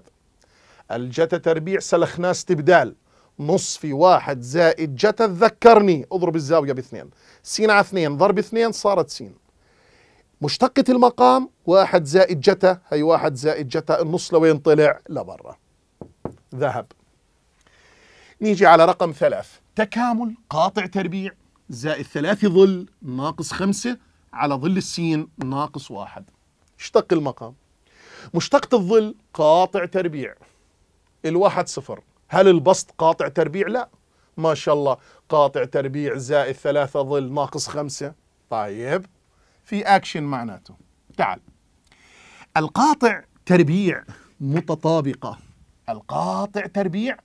الجتا تربيع سلخناه استبدال نص في واحد زائد جتا ذكرني اضرب الزاوية باثنين سين على اثنين ضرب اثنين صارت سين مشتقة المقام واحد زائد جتا هي واحد زائد جتا النص لوين طلع لبرا ذهب نيجي على رقم ثلاث تكامل قاطع تربيع زائد ثلاث ظل ناقص خمسة على ظل السين ناقص واحد اشتق المقام مشتقة الظل قاطع تربيع الواحد صفر هل البسط قاطع تربيع لا ما شاء الله قاطع تربيع زائد ثلاثة ظل ناقص خمسة طيب في أكشن معناته تعال القاطع تربيع متطابقة القاطع تربيع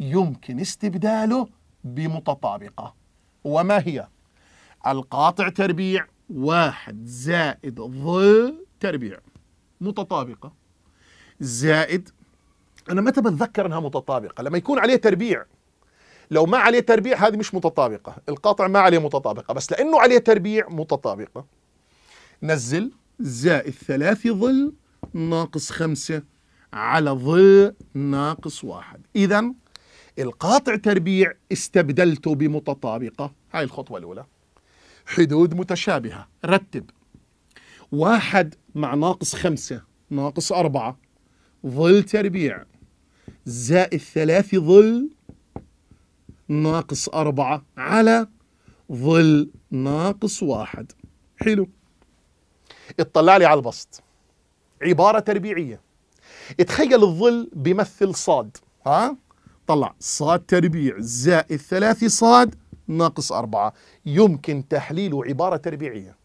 يمكن استبداله بمتطابقة وما هي؟ القاطع تربيع واحد زائد ظل تربيع متطابقة زائد أنا متى بتذكر أنها متطابقة لما يكون عليه تربيع لو ما عليه تربيع هذه مش متطابقة القاطع ما عليه متطابقة بس لأنه عليه تربيع متطابقة نزل زائد ثلاثة ظل ناقص خمسة على ظل ناقص واحد إذا القاطع تربيع استبدلته بمتطابقة هاي الخطوة الأولى حدود متشابهة رتب واحد مع ناقص خمسة ناقص أربعة ظل تربيع زائد ثلاثة ظل ناقص أربعة على ظل ناقص واحد حلو اطلع لي على البسط عبارة تربيعية اتخيل الظل بيمثل صاد ها طلع صاد تربيع زائد ثلاثة صاد ناقص أربعة يمكن تحليله عبارة تربيعية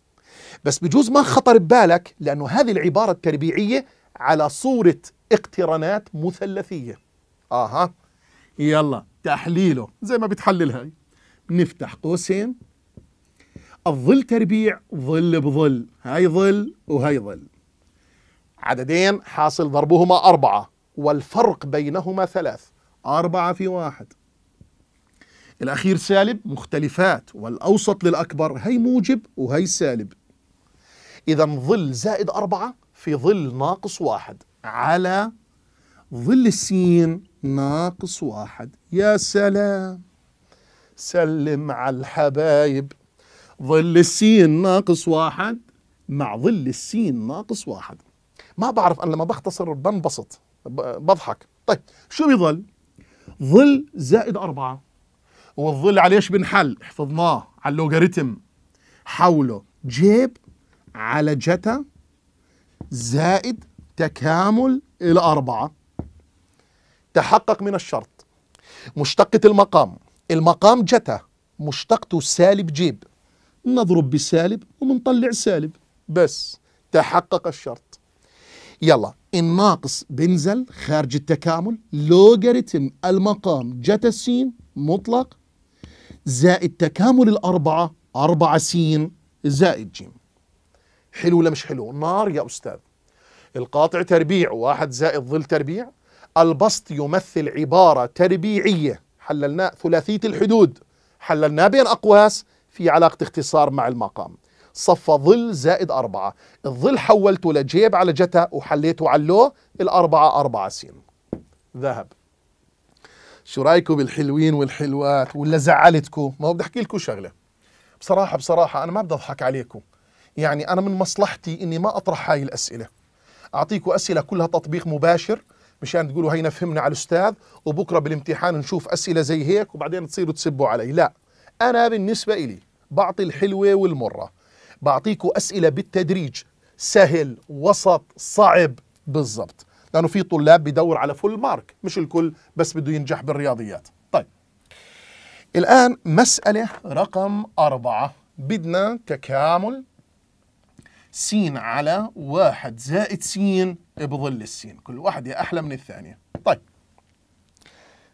بس بجوز ما خطر ببالك لأنه هذه العبارة التربيعية على صورة اقترانات مثلثية آها يلا تحليله زي ما بتحلل هاي نفتح قوسين الظل تربيع ظل بظل هاي ظل وهي ظل عددين حاصل ضربهما أربعة والفرق بينهما ثلاث أربعة في واحد الأخير سالب مختلفات والأوسط للأكبر هي موجب وهي سالب إذا ظل زائد أربعة في ظل ناقص واحد على ظل السين ناقص واحد يا سلام سلم على الحبايب ظل السين ناقص واحد مع ظل السين ناقص واحد ما بعرف أنا لما بختصر بنبسط بضحك طيب شو بيظل ظل زائد أربعة والظل على ايش بنحل حفظناه على اللوغاريتم حوله جيب جتا زائد تكامل إلى أربعة تحقق من الشرط مشتقة المقام المقام جتا مشتقته سالب جيب نضرب بسالب ومنطلع سالب بس تحقق الشرط يلا الناقص بنزل خارج التكامل لوغاريتم المقام جتا سين مطلق زائد تكامل الأربعة أربعة سين زائد جيم حلو ولا مش حلو نار يا أستاذ القاطع تربيع واحد زائد ظل تربيع البسط يمثل عبارة تربيعية حللناه ثلاثية الحدود حللناه بين أقواس في علاقة اختصار مع المقام صفى ظل زائد أربعة الظل حولته لجيب على جتا وحليته على الأربعة أربعة سين ذهب شو رايكم بالحلوين والحلوات ولا زعلتكم ما بدي احكي لكم شغله بصراحه بصراحه انا ما بدي اضحك عليكم يعني أنا من مصلحتي إني ما أطرح هاي الأسئلة أعطيكم أسئلة كلها تطبيق مباشر مشان تقولوا هينا فهمنا على الأستاذ وبكرة بالامتحان نشوف أسئلة زي هيك وبعدين تصيروا تسبوا علي لا أنا بالنسبة إلي بعطي الحلوة والمرة بعطيكم أسئلة بالتدريج سهل وسط صعب بالضبط لأنه في طلاب بدور على فول مارك مش الكل بس بده ينجح بالرياضيات طيب الآن مسألة رقم أربعة بدنا تكامل س على واحد زائد س بظل السين كل يا أحلى من الثانية طيب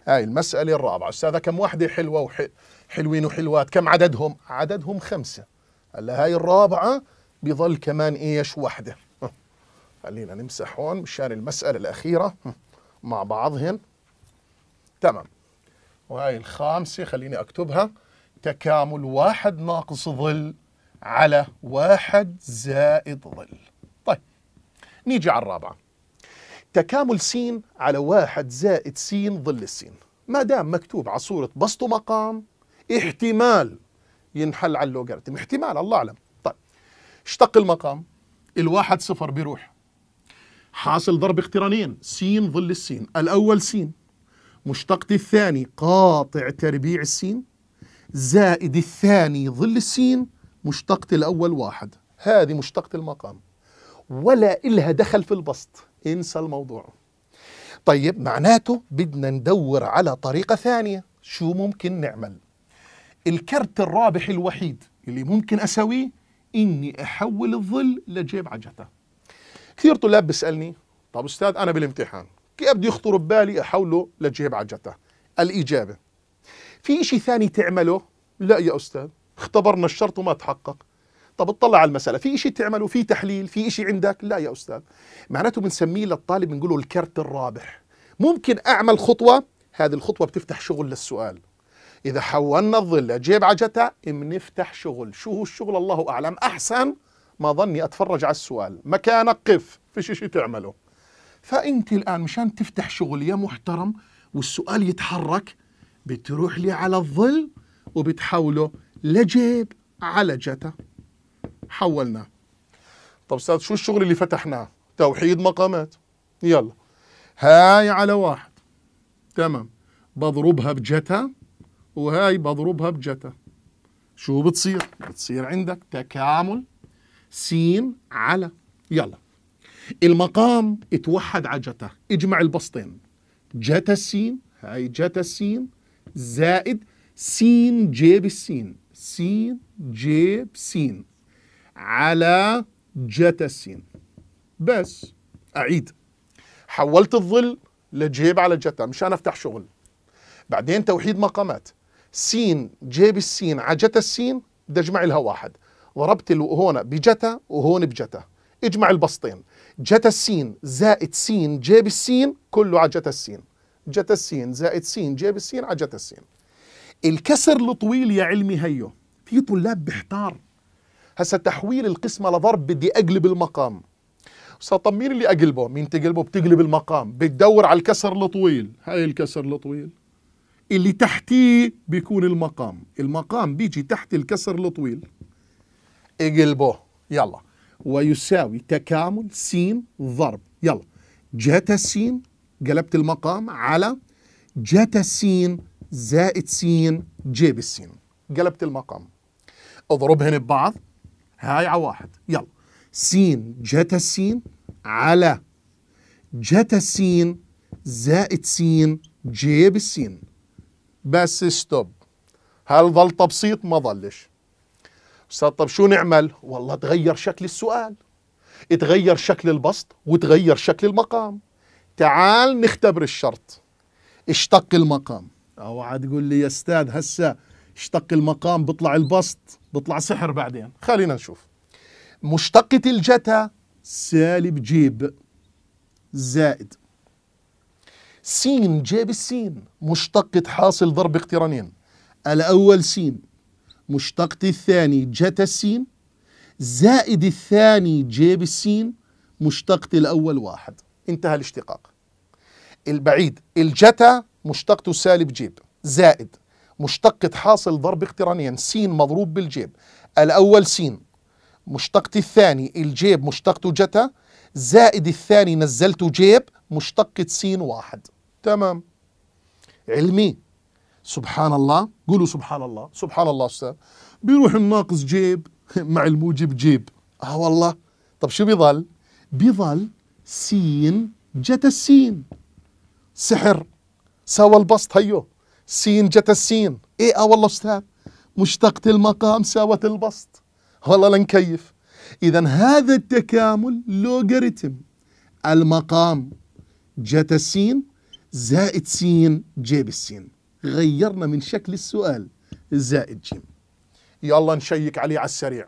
هاي المسألة الرابعة أستاذة كم واحدة حلوة وحلوين وحلوات كم عددهم عددهم خمسة هلا هاي الرابعة بظل كمان إيش وحدة خلينا نمسح هون مشان المسألة الأخيرة مع بعضهن تمام وهاي الخامسة خليني أكتبها تكامل واحد ناقص ظل على واحد زائد ظل طيب نيجي على الرابعة تكامل سين على واحد زائد سين ظل السين ما دام مكتوب على صورة بسط مقام احتمال ينحل على اللوغاريتم احتمال الله أعلم طيب اشتق المقام الواحد صفر بيروح حاصل ضرب اقترانين سين ظل السين الأول سين مشتقة الثاني قاطع تربيع السين زائد الثاني ظل السين مشتقة الأول واحد هذه مشتقة المقام ولا إلها دخل في البسط انسى الموضوع طيب معناته بدنا ندور على طريقة ثانية شو ممكن نعمل الكرت الرابح الوحيد اللي ممكن أسويه إني أحول الظل لجيب عجته كثير طلاب بيسألني طب أستاذ أنا بالامتحان كيف بدي يخطر ببالي أحوله لجيب عجته الإجابة في إشي ثاني تعمله لا يا أستاذ اختبرنا الشرط وما تحقق طب اطلع على المسألة في إشي تعمله في تحليل في إشي عندك لا يا أستاذ معناته بنسميه للطالب بنقوله الكرت الرابح ممكن أعمل خطوة هذه الخطوة بتفتح شغل للسؤال إذا حولنا الظل جيب عجتة بنفتح شغل شو هو الشغل الله أعلم أحسن ما ظني أتفرج على السؤال مكانك قف فيش إشي تعمله فأنت الآن مشان تفتح شغل يا محترم والسؤال يتحرك بتروح لي على الظل وبتحوله لجيب على جتا حولناه طب استاذ شو الشغل اللي فتحناه توحيد مقامات يلا هاي على واحد تمام بضربها بجتا وهاي بضربها بجتا شو بتصير بتصير عندك تكامل سين على يلا المقام اتوحد على جتا اجمع البسطين جتا السين هاي جتا السين زائد سين جيب السين سين ج سين على جتا السين بس أعيد حولت الظل لجيب على جتا مشان أفتح شغل بعدين توحيد مقامات سين جيب السين على جتا السين بدي أجمع لها واحد ضربت هون بجتا وهون بجتا اجمع البسطين جتا السين زائد سين جيب السين كله على جتا السين جتا السين زائد سين جيب السين على جتا السين الكسر لطويل يا علمي هيو في طلاب بحتار هسا تحويل القسمة لضرب بدي أقلب المقام سطمين اللي أقلبه؟ مين تقلبه؟ بتقلب المقام بتدور على الكسر لطويل هاي الكسر لطويل اللي تحتيه بيكون المقام المقام بيجي تحت الكسر الطويل اقلبه يلا ويساوي تكامل س ضرب يلا جتا سين قلبت المقام على جتا السين زائد س جيب السين قلبت المقام اضربهن ببعض هاي على واحد يلا س جتا السين على جتا السين زائد س جيب السين بس ستوب هل ظل تبسيط ما ظلش استاذ طب شو نعمل والله تغير شكل السؤال تغير شكل البسط وتغير شكل المقام تعال نختبر الشرط اشتق المقام اوعى تقول لي يا استاذ هسه اشتق المقام بطلع البسط بطلع سحر بعدين خلينا نشوف مشتقة الجتا سالب جيب زائد سين جيب السين مشتقة حاصل ضرب اقترانين الأول سين مشتقة الثاني جتا السين زائد الثاني جيب السين مشتقة الأول واحد انتهى الاشتقاق البعيد الجتا مشتقته سالب جيب زائد مشتقة حاصل ضرب اقترانين سين مضروب بالجيب الأول سين مشتقة الثاني الجيب مشتقته جتا زائد الثاني نزلته جيب مشتقة سين واحد تمام علمي سبحان الله قولوا سبحان الله سبحان الله أستاذ بيروح الناقص جيب مع الموجب جيب اه والله طب شو بيظل بيظل سين جت السين سحر سوى البسط هيو سين جت السين ايه اه والله استاذ مشتقة المقام ساوت البسط والله لنكيف اذا هذا التكامل لوغاريتم المقام جت السين زائد سين جيب السين غيرنا من شكل السؤال زائد جيم يلا نشيك عليه على السريع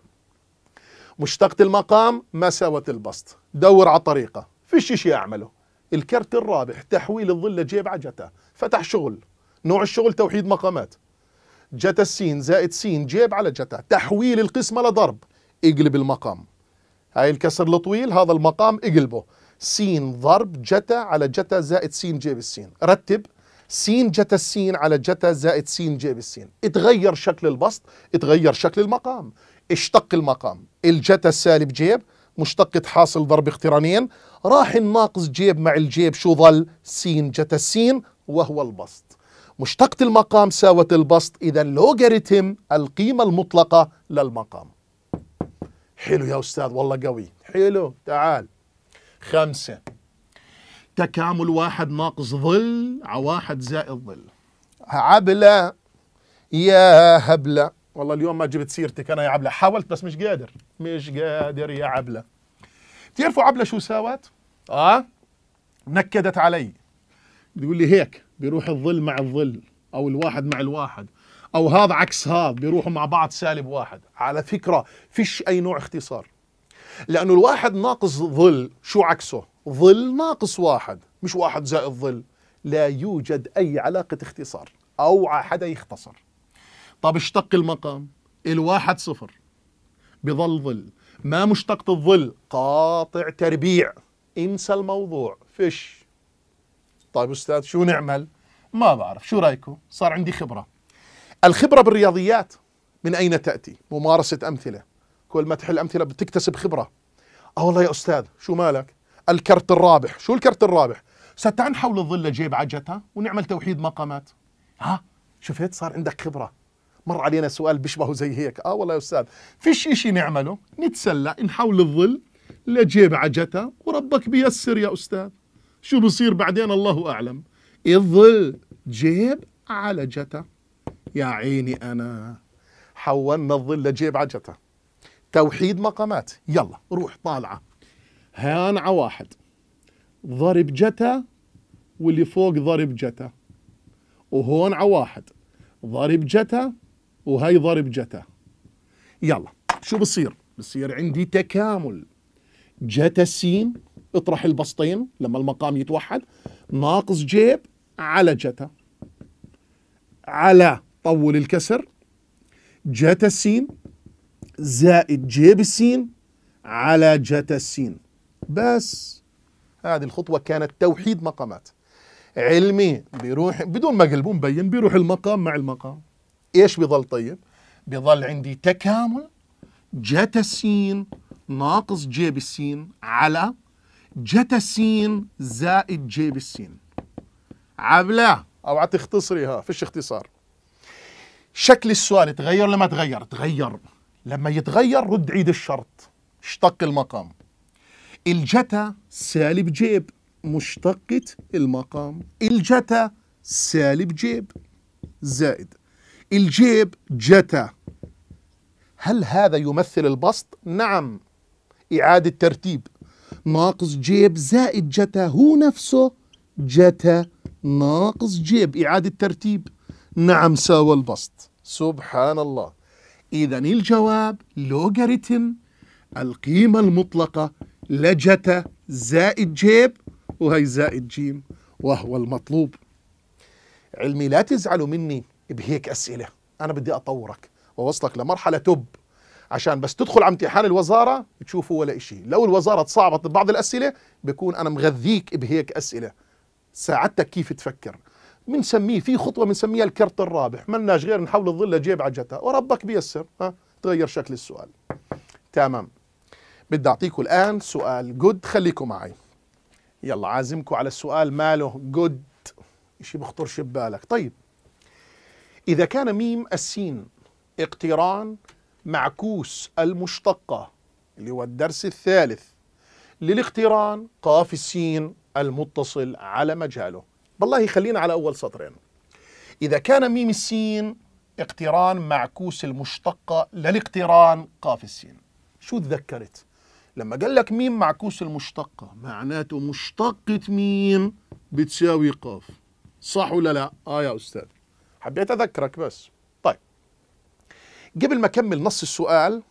مشتقة المقام ما ساوت البسط دور على طريقة فيش شيء أعمله الكرت الرابح تحويل الظل جيب عجته فتح شغل نوع الشغل توحيد مقامات جتا السين زائد سين جيب على جتا تحويل القسمة لضرب اقلب المقام هاي الكسر الطويل هذا المقام اقلبه سين ضرب جتا على جتا زائد سين جيب السين رتب سين جتا السين على جتا زائد سين جيب السين اتغير شكل البسط اتغير شكل المقام اشتق المقام الجتا السالب جيب مشتقة حاصل ضرب اقترانين راح الناقص جيب مع الجيب شو ظل سين جتا السين وهو البسط مشتقة المقام ساوت البسط إذا لوغاريتم القيمة المطلقة للمقام حلو يا أستاذ والله قوي حلو تعال خمسة تكامل واحد ناقص ظل على واحد زائد ظل عبلة يا هبلة والله اليوم ما جبت سيرتك أنا يا عبلة حاولت بس مش قادر مش قادر يا عبلة تعرفوا عبلة شو ساوت؟ آه نكدت علي بيقول لي هيك بيروح الظل مع الظل او الواحد مع الواحد او هذا عكس هذا بيروحوا مع بعض سالب واحد على فكره فيش اي نوع اختصار لانه الواحد ناقص ظل شو عكسه ظل ناقص واحد مش واحد زائد ظل لا يوجد اي علاقه اختصار او حدا يختصر طب اشتق المقام الواحد صفر بظل ظل ما مشتقة الظل قاطع تربيع انسى الموضوع فش طيب أستاذ شو نعمل ما بعرف شو رأيكم صار عندي خبرة الخبرة بالرياضيات من أين تأتي ممارسة أمثلة كل ما تحل أمثلة بتكتسب خبرة آه والله يا أستاذ شو مالك الكرت الرابح شو الكرت الرابح ستعن حول الظل جيب عجتها ونعمل توحيد مقامات ها شفت صار عندك خبره مر علينا سؤال بيشبهه زي هيك اه والله يا استاذ فيش اشي نعمله نتسلى نحول الظل لجيب عجتها وربك بيسر يا استاذ شو بصير بعدين الله أعلم الظل جيب على جتا يا عيني أنا حولنا الظل جيب على جتا توحيد مقامات يلا روح طالعة هان على واحد ضرب جتا واللي فوق ضرب جتا وهون على واحد ضرب جتا وهي ضرب جتا يلا شو بصير بصير عندي تكامل جتا سين اطرح البسطين لما المقام يتوحد ناقص جيب على جتا على طول الكسر جتا السين زائد جيب السين على جتا السين بس هذه الخطوة كانت توحيد مقامات علمي بيروح بدون ما قلبه مبين بيروح المقام مع المقام ايش بيظل طيب؟ بيظل عندي تكامل جتا السين ناقص جيب السين على جتا سين زائد جيب السين عبلة اوعى تختصريها فيش اختصار شكل السؤال تغير لما تغير تغير لما يتغير رد عيد الشرط اشتق المقام الجتا سالب جيب مشتقة المقام الجتا سالب جيب زائد الجيب جتا هل هذا يمثل البسط؟ نعم إعادة ترتيب ناقص جيب زائد جتا هو نفسه جتا ناقص جيب إعادة ترتيب نعم ساوى البسط سبحان الله إذا الجواب لوغاريتم القيمة المطلقة لجتا زائد جيب وهي زائد جيم وهو المطلوب علمي لا تزعلوا مني بهيك أسئلة أنا بدي أطورك وأوصلك لمرحلة توب عشان بس تدخل على امتحان الوزاره بتشوفوا ولا شيء لو الوزاره تصعبت ببعض الاسئله بكون انا مغذيك بهيك اسئله ساعدتك كيف تفكر بنسميه في خطوه بنسميها الكرت الرابح ملناش غير نحول الظل جيب عجتها وربك بيسر ها تغير شكل السؤال تمام بدي اعطيكم الان سؤال جود خليكم معي يلا عازمكم على السؤال ماله جود شيء بخطرش ببالك طيب اذا كان ميم السين اقتران معكوس المشتقة اللي هو الدرس الثالث للاقتران قاف السين المتصل على مجاله بالله خلينا على أول سطرين إذا كان ميم السين اقتران معكوس المشتقة للاقتران قاف السين شو تذكرت؟ لما قال لك ميم معكوس المشتقة معناته مشتقة ميم بتساوي قاف صح ولا لا؟ آه يا أستاذ حبيت أذكرك بس قبل ما اكمل نص السؤال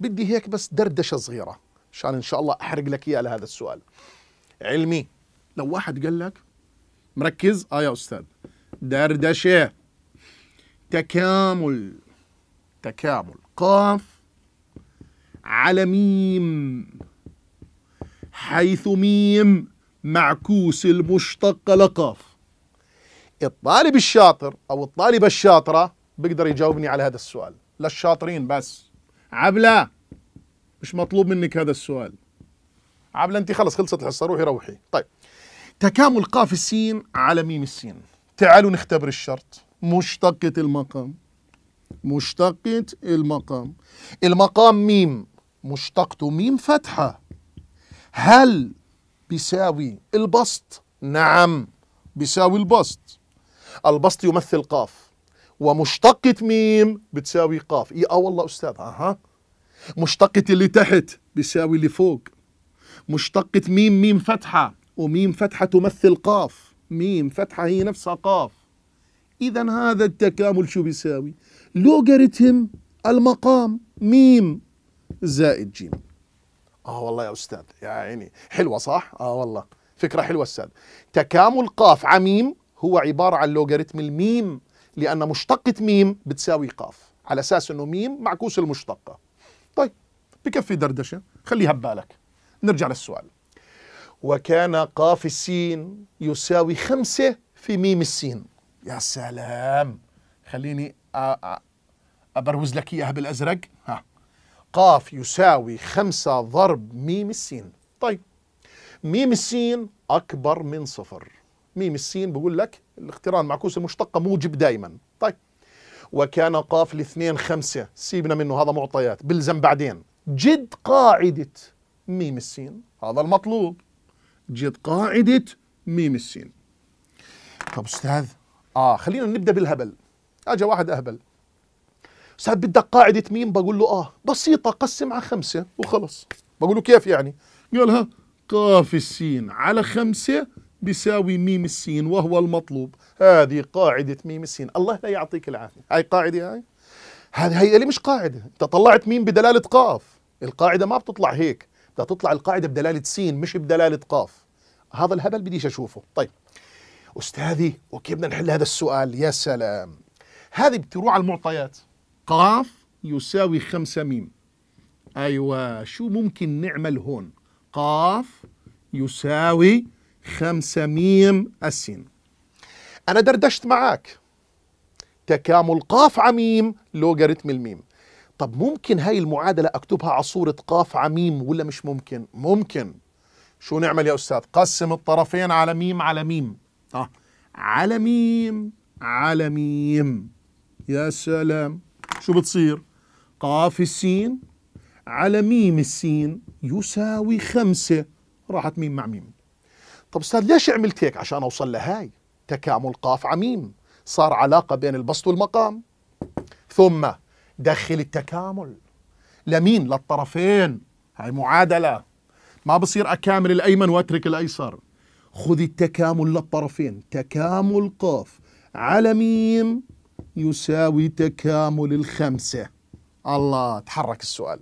بدي هيك بس دردشه صغيره عشان ان شاء الله احرق لك اياها لهذا السؤال علمي لو واحد قال لك مركز اه يا استاذ دردشه تكامل تكامل قاف على ميم حيث ميم معكوس المشتق لقاف الطالب الشاطر او الطالبه الشاطره بيقدر يجاوبني على هذا السؤال للشاطرين بس عبلة مش مطلوب منك هذا السؤال عبلة انت خلص خلصت الحصة روحي روحي طيب تكامل قاف السين على ميم السين تعالوا نختبر الشرط مشتقة المقام مشتقة المقام المقام ميم مشتقته ميم فتحة هل بيساوي البسط نعم بيساوي البسط البسط يمثل قاف ومشتقة ميم بتساوي قاف إي آه والله أستاذ أها آه، مشتقة اللي تحت بيساوي اللي فوق مشتقة ميم ميم فتحة وميم فتحة تمثل قاف ميم فتحة هي نفسها قاف إذا هذا التكامل شو بيساوي لوغاريتم المقام ميم زائد جيم آه والله يا أستاذ يا عيني حلوة صح؟ آه والله فكرة حلوة أستاذ تكامل قاف عميم هو عبارة عن لوغاريتم الميم لأن مشتقة ميم بتساوي قاف على أساس أنه ميم معكوس المشتقة طيب بكفي دردشة خليها ببالك نرجع للسؤال وكان قاف السين يساوي خمسة في ميم السين يا سلام خليني أبروز لك إياها بالأزرق ها قاف يساوي خمسة ضرب ميم السين طيب ميم السين أكبر من صفر ميم السين بقول لك الاقتران معكوس المشتقة موجب دائما طيب وكان قاف الاثنين خمسة سيبنا منه هذا معطيات بلزم بعدين جد قاعدة ميم السين هذا المطلوب جد قاعدة ميم السين طب استاذ اه خلينا نبدا بالهبل اجى واحد اهبل استاذ بدك قاعده ميم بقول له اه بسيطه قسم على خمسه وخلص بقول له كيف يعني قال ها قاف السين على خمسه بيساوي ميم السين وهو المطلوب هذه قاعدة ميم السين الله لا يعطيك العافية هاي قاعدة هاي هذه هي اللي مش قاعدة انت طلعت ميم بدلالة قاف القاعدة ما بتطلع هيك بدها تطلع القاعدة بدلالة سين مش بدلالة قاف هذا الهبل بديش أشوفه طيب أستاذي وكيف بدنا نحل هذا السؤال يا سلام هذه بتروح على المعطيات قاف يساوي خمسة ميم أيوة شو ممكن نعمل هون قاف يساوي خمسة ميم السين أنا دردشت معاك تكامل قاف عميم لوغاريتم الميم طب ممكن هاي المعادلة أكتبها على صورة قاف عميم ولا مش ممكن؟ ممكن شو نعمل يا أستاذ؟ قسم الطرفين على ميم على ميم آه. على ميم على ميم يا سلام شو بتصير؟ قاف السين على ميم السين يساوي خمسة راحت ميم مع ميم طب أستاذ ليش عملت هيك عشان أوصل لهاي تكامل قاف عميم صار علاقة بين البسط والمقام ثم دخل التكامل لمين للطرفين هاي معادلة ما بصير أكامل الأيمن وأترك الأيسر خذ التكامل للطرفين تكامل قاف على ميم يساوي تكامل الخمسة الله تحرك السؤال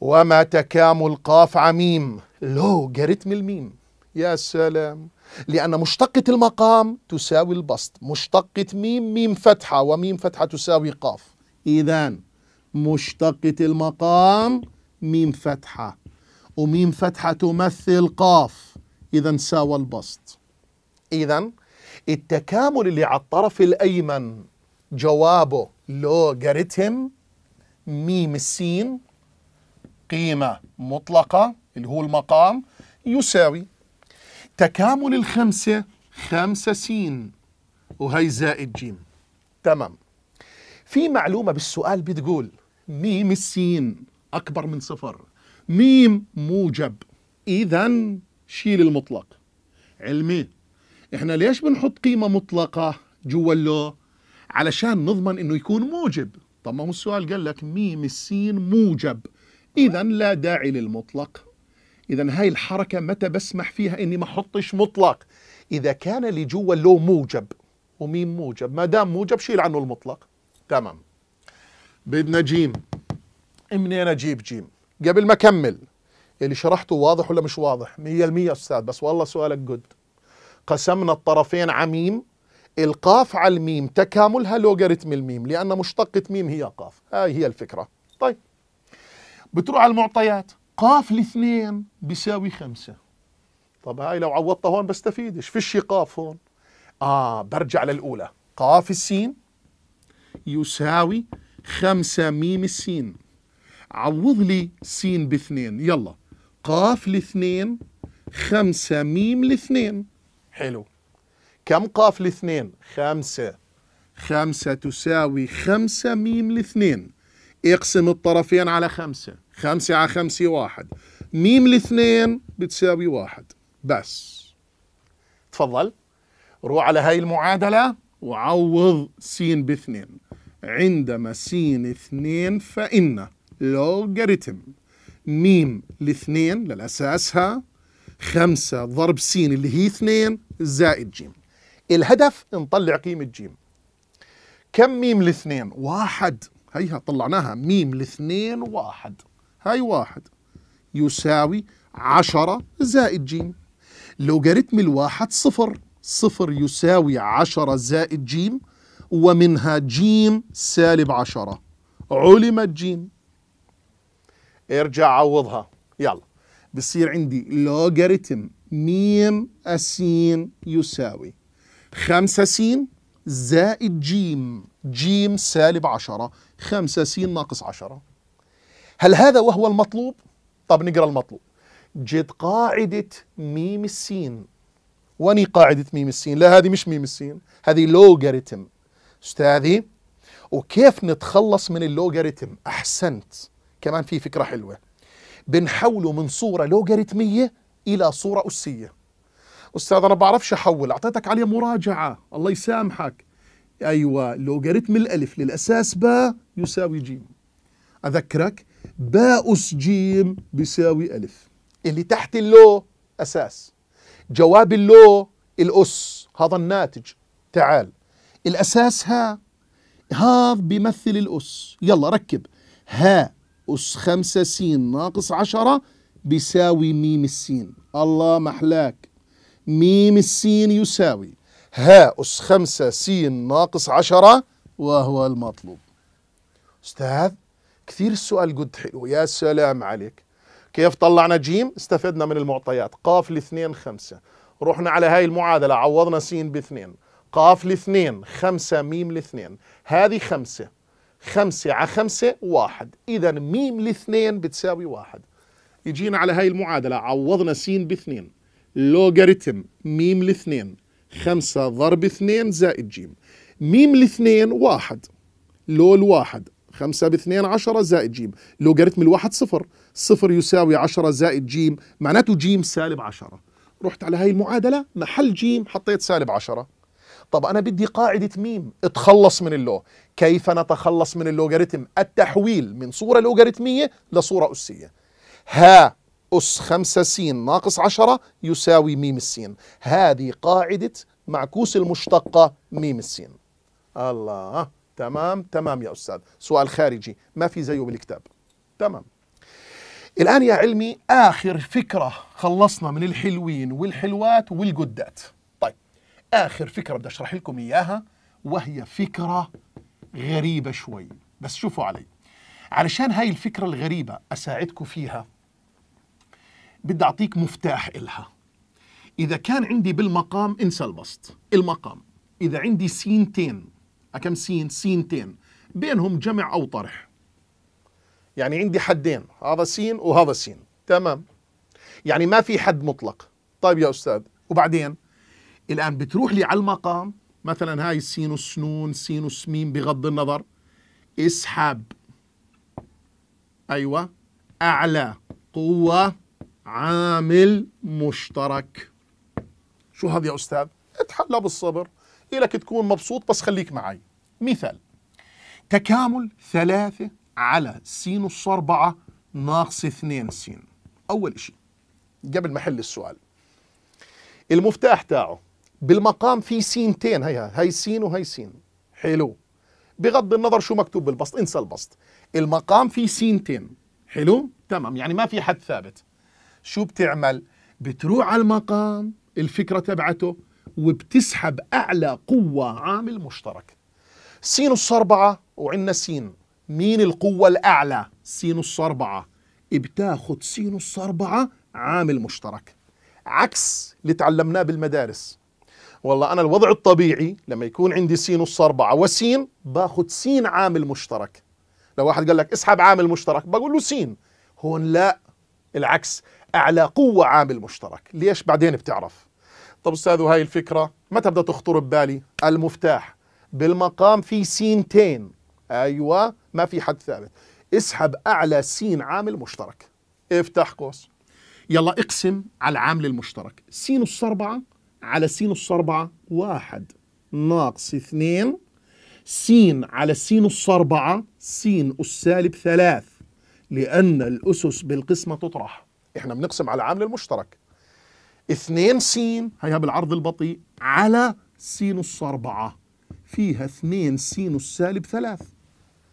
وما تكامل قاف عميم لو قريت من الميم يا سلام لأن مشتقة المقام تساوي البسط مشتقة ميم ميم فتحة وميم فتحة تساوي قاف إذا مشتقة المقام ميم فتحة وميم فتحة تمثل قاف إذا ساوى البسط إذا التكامل اللي على الطرف الأيمن جوابه لوغاريتم ميم السين قيمة مطلقة اللي هو المقام يساوي تكامل الخمسة خمسة سين وهي زائد جيم تمام في معلومة بالسؤال بتقول ميم السين أكبر من صفر ميم موجب إذا شيل المطلق علمي إحنا ليش بنحط قيمة مطلقة جوا اللو علشان نضمن إنه يكون موجب طب ما هو السؤال قال لك ميم السين موجب إذا لا داعي للمطلق إذا هاي الحركة متى بسمح فيها إني ما أحطش مطلق إذا كان اللي جوا لو موجب ومين موجب ما دام موجب شيل عنه المطلق تمام بدنا جيم منين أجيب جيم قبل ما أكمل اللي شرحته واضح ولا مش واضح 100% أستاذ بس والله سؤالك جود قسمنا الطرفين عميم القاف على الميم تكاملها لوغاريتم الميم لأن مشتقة ميم هي قاف هاي هي الفكرة طيب بتروح على المعطيات قاف الاثنين بيساوي خمسة طب هاي لو عوضتها هون بستفيدش فيش قاف هون آه برجع للأولى قاف السين يساوي خمسة ميم السين عوض لي سين باثنين يلا قاف الاثنين خمسة ميم الاثنين حلو كم قاف الاثنين خمسة خمسة تساوي خمسة ميم الاثنين اقسم الطرفين على خمسة خمسة على خمسة واحد ميم الاثنين بتساوي واحد بس تفضل روح على هاي المعادلة وعوض س باثنين عندما س اثنين فإن لوغاريتم ميم الاثنين للأساسها خمسة ضرب س اللي هي اثنين زائد جيم الهدف نطلع قيمة جيم كم ميم الاثنين؟ واحد هيها طلعناها ميم الاثنين واحد هاي واحد يساوي عشرة زائد جيم لوغاريتم الواحد صفر صفر يساوي عشرة زائد جيم ومنها جيم سالب عشرة علمت جيم ارجع عوضها يلا بصير عندي لوغاريتم ميم أسين يساوي خمسة سين زائد جيم جيم سالب عشرة خمسة سين ناقص عشرة هل هذا وهو المطلوب؟ طب نقرا المطلوب جد قاعدة ميم السين وني قاعدة ميم السين لا هذه مش ميم السين هذه لوغاريتم أستاذي وكيف نتخلص من اللوغاريتم أحسنت كمان في فكرة حلوة بنحوله من صورة لوغاريتمية إلى صورة أسية أستاذ أنا بعرفش أحول أعطيتك عليه مراجعة الله يسامحك أيوة لوغاريتم الألف للأساس با يساوي جيم أذكرك باء أس جيم بيساوي ألف اللي تحت اللو أساس جواب اللو الأس هذا الناتج تعال الأساس ها هذا بيمثل الأس يلا ركب ها أس خمسة سين ناقص عشرة بيساوي ميم السين الله محلاك ميم السين يساوي ها أس خمسة سين ناقص عشرة وهو المطلوب أستاذ كثير السؤال قد حلو يا سلام عليك كيف طلعنا جيم استفدنا من المعطيات قاف لاثنين خمسة رحنا على هاي المعادلة عوضنا سين باثنين قاف لاثنين خمسة ميم لاثنين هذه خمسة خمسة على خمسة واحد إذا ميم لاثنين بتساوي واحد يجينا على هاي المعادلة عوضنا سين باثنين لوغاريتم ميم لاثنين خمسة ضرب اثنين زائد جيم ميم الاثنين واحد لول واحد 5 2 10 زائد جيم لوغاريتم الواحد صفر صفر يساوي 10 زائد جيم معناته جيم سالب 10 رحت على هاي المعادلة محل جيم حطيت سالب 10 طب أنا بدي قاعدة ميم اتخلص من اللو كيف نتخلص من اللوغاريتم التحويل من صورة لوغاريتمية لصورة أسية ها أس 5 س ناقص 10 يساوي ميم السين هذه قاعدة معكوس المشتقة ميم السين الله تمام تمام يا أستاذ سؤال خارجي ما في زيه بالكتاب تمام الآن يا علمي آخر فكرة خلصنا من الحلوين والحلوات والجدات طيب آخر فكرة بدي أشرح لكم إياها وهي فكرة غريبة شوي بس شوفوا علي علشان هاي الفكرة الغريبة أساعدكم فيها بدي أعطيك مفتاح إلها إذا كان عندي بالمقام انسى البسط المقام إذا عندي سينتين كم سين سينتين بينهم جمع أو طرح يعني عندي حدين هذا سين وهذا سين تمام يعني ما في حد مطلق طيب يا أستاذ وبعدين الآن بتروح لي على المقام مثلا هاي سينوس نون سينوس ميم بغض النظر اسحاب أيوة أعلى قوة عامل مشترك شو هذا يا أستاذ؟ اتحلى بالصبر إلك إيه تكون مبسوط بس خليك معي مثال تكامل ثلاثة على سينوس أربعة ناقص اثنين سين أول شيء قبل ما أحل السؤال المفتاح تاعه بالمقام في سينتين هيها هي سين وهي سين حلو بغض النظر شو مكتوب بالبسط انسى البسط المقام في سينتين حلو تمام يعني ما في حد ثابت شو بتعمل بتروح على المقام الفكرة تبعته وبتسحب أعلى قوة عامل مشترك سينوس أربعة وعندنا سين مين القوة الأعلى سينوس أربعة بتاخد سينوس أربعة عامل مشترك عكس اللي تعلمناه بالمدارس والله أنا الوضع الطبيعي لما يكون عندي سينوس أربعة وسين باخد سين عامل مشترك لو واحد قال لك اسحب عامل مشترك بقول له سين هون لا العكس أعلى قوة عامل مشترك ليش بعدين بتعرف طب أستاذ وهي الفكرة متى بدها تخطر ببالي المفتاح بالمقام في سينتين أيوة ما في حد ثابت اسحب أعلى سين عامل مشترك افتح قوس يلا اقسم على العامل المشترك س أس 4 على س أس 4 واحد ناقص اثنين سين على س أس 4 س أس سالب ثلاث لأن الأسس بالقسمة تطرح احنا بنقسم على العامل المشترك 2 س هيها بالعرض البطيء على سينوس أربعة 4 فيها 2 سينوس سالب 3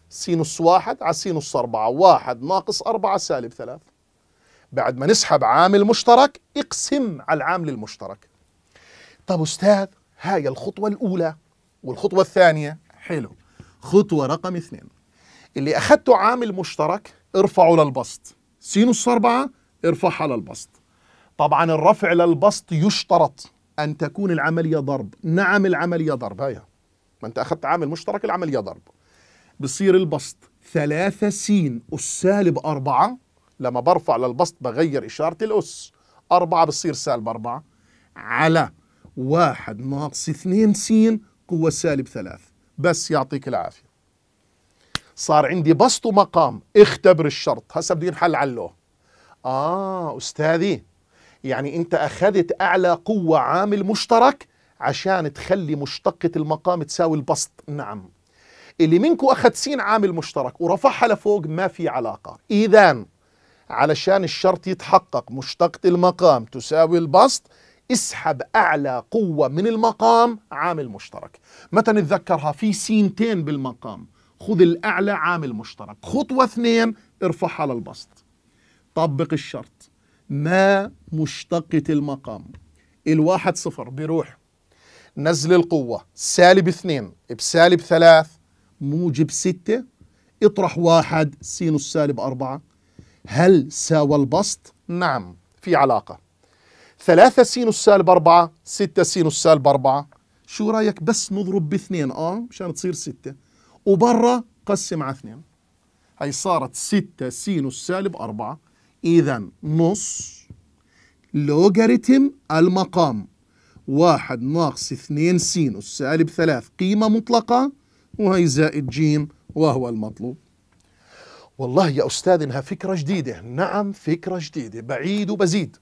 سينوس واحد 1 على سينوس أربعة 4 1 ناقص 4 سالب 3 بعد ما نسحب عامل مشترك اقسم على العامل المشترك طب أستاذ هاي الخطوة الأولى والخطوة الثانية حلو خطوة رقم اثنين اللي أخذته عامل مشترك ارفعه للبسط سينوس أربعة 4 ارفعها للبسط طبعا الرفع للبسط يشترط أن تكون العملية ضرب نعم العملية ضرب هيا ما أنت أخذت عامل مشترك العملية ضرب بصير البسط ثلاثة سين أس سالب أربعة لما برفع للبسط بغير إشارة الأس أربعة بصير سالب أربعة على واحد ناقص اثنين سين قوة سالب ثلاث بس يعطيك العافية صار عندي بسط ومقام اختبر الشرط هسا بده ينحل علوه آه أستاذي يعني انت اخذت اعلى قوه عامل مشترك عشان تخلي مشتقه المقام تساوي البسط نعم اللي منكم اخذ سين عامل مشترك ورفعها لفوق ما في علاقه اذا علشان الشرط يتحقق مشتقة المقام تساوي البسط اسحب أعلى قوة من المقام عامل مشترك متى نتذكرها في سينتين بالمقام خذ الأعلى عامل مشترك خطوة اثنين ارفعها للبسط طبق الشرط ما مشتقة المقام الواحد صفر بيروح نزل القوة سالب اثنين بسالب ثلاث موجب ستة اطرح واحد سين السالب أربعة هل ساوى البسط؟ نعم في علاقة ثلاثة سين السالب أربعة ستة سين السالب أربعة شو رأيك بس نضرب باثنين آه مشان تصير ستة وبرا قسم على اثنين هي صارت ستة سين السالب أربعة إذا نص لوغاريتم المقام واحد ناقص اثنين سينوس سالب ثلاث قيمة مطلقة وهي زائد جيم وهو المطلوب والله يا أستاذ إنها فكرة جديدة نعم فكرة جديدة بعيد وبزيد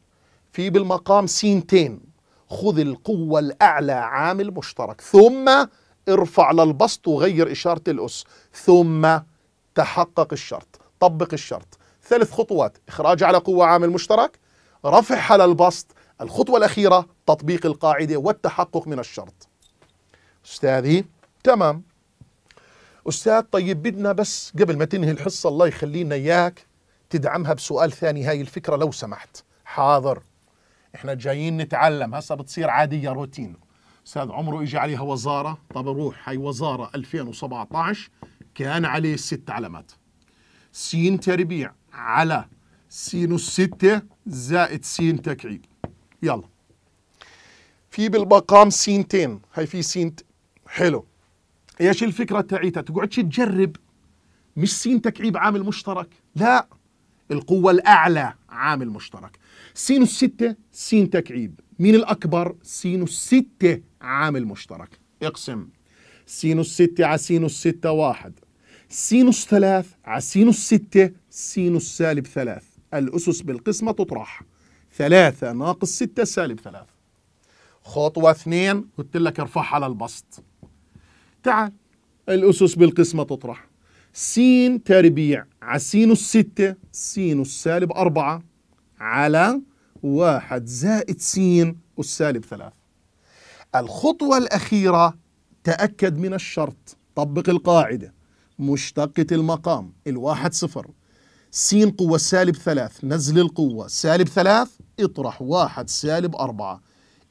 في بالمقام سينتين خذ القوة الأعلى عامل مشترك ثم ارفع للبسط وغير إشارة الأس ثم تحقق الشرط طبق الشرط ثلاث خطوات إخراج على قوة عامل مشترك رفع على البسط الخطوة الأخيرة تطبيق القاعدة والتحقق من الشرط أستاذي تمام أستاذ طيب بدنا بس قبل ما تنهي الحصة الله يخلينا إياك تدعمها بسؤال ثاني هاي الفكرة لو سمحت حاضر احنا جايين نتعلم هسا بتصير عادية روتين أستاذ عمره إجي عليها وزارة طب روح هاي وزارة 2017 كان عليه ست علامات سين تربيع على سينوس 6 زائد سين تكعيب يلا في بالمقام سينتين هاي في سين حلو ايش الفكره تاعيتها تقعدش تجرب مش سين تكعيب عامل مشترك لا القوة الأعلى عامل مشترك سينوس ستة سين تكعيب مين الأكبر؟ سينوس ستة عامل مشترك اقسم سينوس ستة على سينوس ستة واحد سينوس ثلاث على سينوس ستة سين السالب ثلاث الأسس بالقسمة تطرح ثلاثة ناقص ستة سالب ثلاثة خطوة اثنين قلت لك ارفعها على البسط تعال الأسس بالقسمة تطرح سين تربيع عسين الستة سين السالب أربعة على واحد زائد سين السالب ثلاثة الخطوة الأخيرة تأكد من الشرط طبق القاعدة مشتقة المقام الواحد صفر س قوة سالب ثلاث نزل القوة سالب ثلاث اطرح واحد سالب أربعة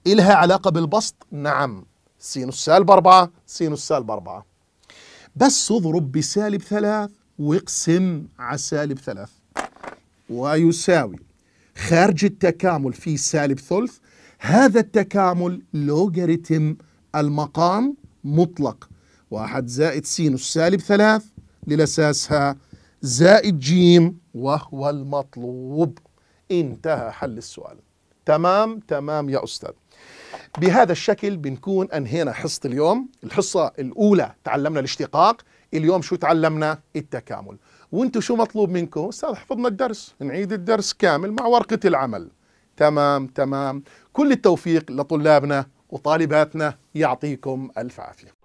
إلها علاقة بالبسط؟ نعم سين سالب أربعة سين سالب أربعة بس اضرب بسالب ثلاث واقسم على سالب ثلاث ويساوي خارج التكامل في سالب ثلث هذا التكامل لوغاريتم المقام مطلق واحد زائد سين سالب ثلاث للأساسها زائد جيم وهو المطلوب انتهى حل السؤال تمام تمام يا أستاذ بهذا الشكل بنكون أنهينا حصة اليوم الحصة الأولى تعلمنا الاشتقاق اليوم شو تعلمنا التكامل وانتو شو مطلوب منكم استاذ حفظنا الدرس نعيد الدرس كامل مع ورقة العمل تمام تمام كل التوفيق لطلابنا وطالباتنا يعطيكم ألف عافية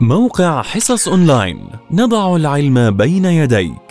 موقع حصص اونلاين نضع العلم بين يديك